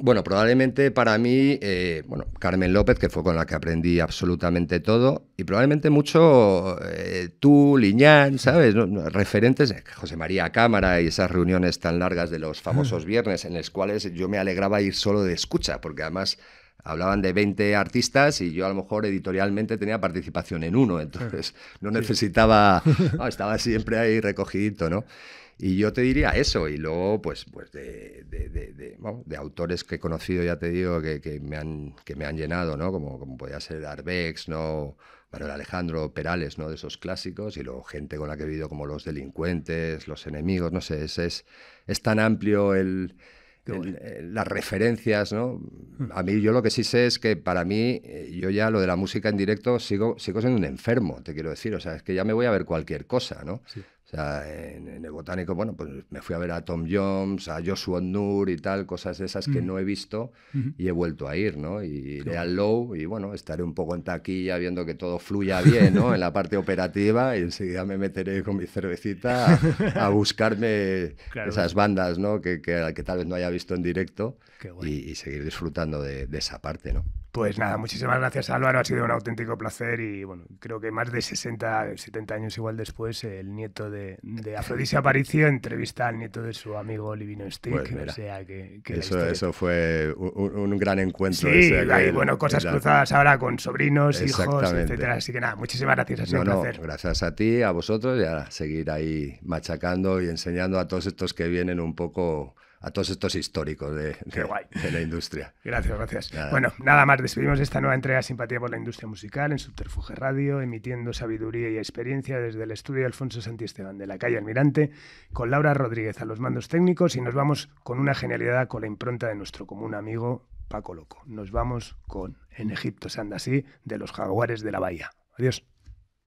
[SPEAKER 1] Bueno, probablemente para mí, eh, bueno, Carmen López, que fue con la que aprendí absolutamente todo, y probablemente mucho eh, tú, Liñán, ¿sabes? Referentes, eh, José María Cámara y esas reuniones tan largas de los famosos mm. viernes, en las cuales yo me alegraba ir solo de escucha, porque además hablaban de 20 artistas y yo a lo mejor editorialmente tenía participación en uno, entonces no necesitaba, estaba siempre ahí recogidito, ¿no? Y yo te diría eso, y luego, pues, pues de, autores que he conocido, ya te digo, que, me, han, que me han llenado, ¿no? Como, como podía ser Arbex, ¿no? Manuel Alejandro Perales, ¿no? De esos clásicos, y luego gente con la que he vivido como los delincuentes, los enemigos, no sé, es, es, tan amplio el, eh, las referencias, ¿no? Hmm. A mí yo lo que sí sé es que para mí, eh, yo ya lo de la música en directo sigo, sigo siendo un enfermo, te quiero decir, o sea, es que ya me voy a ver cualquier cosa, ¿no? O sea, en, el botánico, bueno, pues me fui a ver a Tom Jones, a Joshua Nur y tal, cosas esas que no he visto y he vuelto a ir, ¿no? Y iré al Low y bueno, estaré un poco en taquilla viendo que todo fluya bien, ¿no? en la parte operativa y enseguida me meteré con mi cervecita a, buscarme esas bandas, ¿no? Que, tal vez no haya visto en directo y, seguir disfrutando de esa parte, ¿no?
[SPEAKER 2] Pues nada, muchísimas gracias Álvaro, ha sido un auténtico placer y bueno, creo que más de 60, 70 años igual después, el nieto de, de Aparicio entrevista al nieto de su amigo Olivino Stick. Pues que,
[SPEAKER 1] eso, fue un, gran encuentro. Sí, bueno, cosas cruzadas ahora con sobrinos, hijos, etcétera.
[SPEAKER 2] Así que nada, muchísimas gracias, ha sido un placer.
[SPEAKER 1] gracias a ti, a vosotros y a seguir ahí machacando y enseñando a todos estos que vienen un poco a todos estos históricos de, de, la industria.
[SPEAKER 2] Gracias, gracias. Bueno, nada más, despedimos esta nueva entrega de Simpatía por la Industria Musical en Subterfuge Radio, emitiendo sabiduría y experiencia desde el estudio de Alfonso Santiesteban de la calle Almirante, con Laura Rodríguez a los mandos técnicos y nos vamos con una genialidad con la impronta de nuestro común amigo Paco Loco. Nos vamos con En Egipto se anda así de los jaguares de la bahía. Adiós.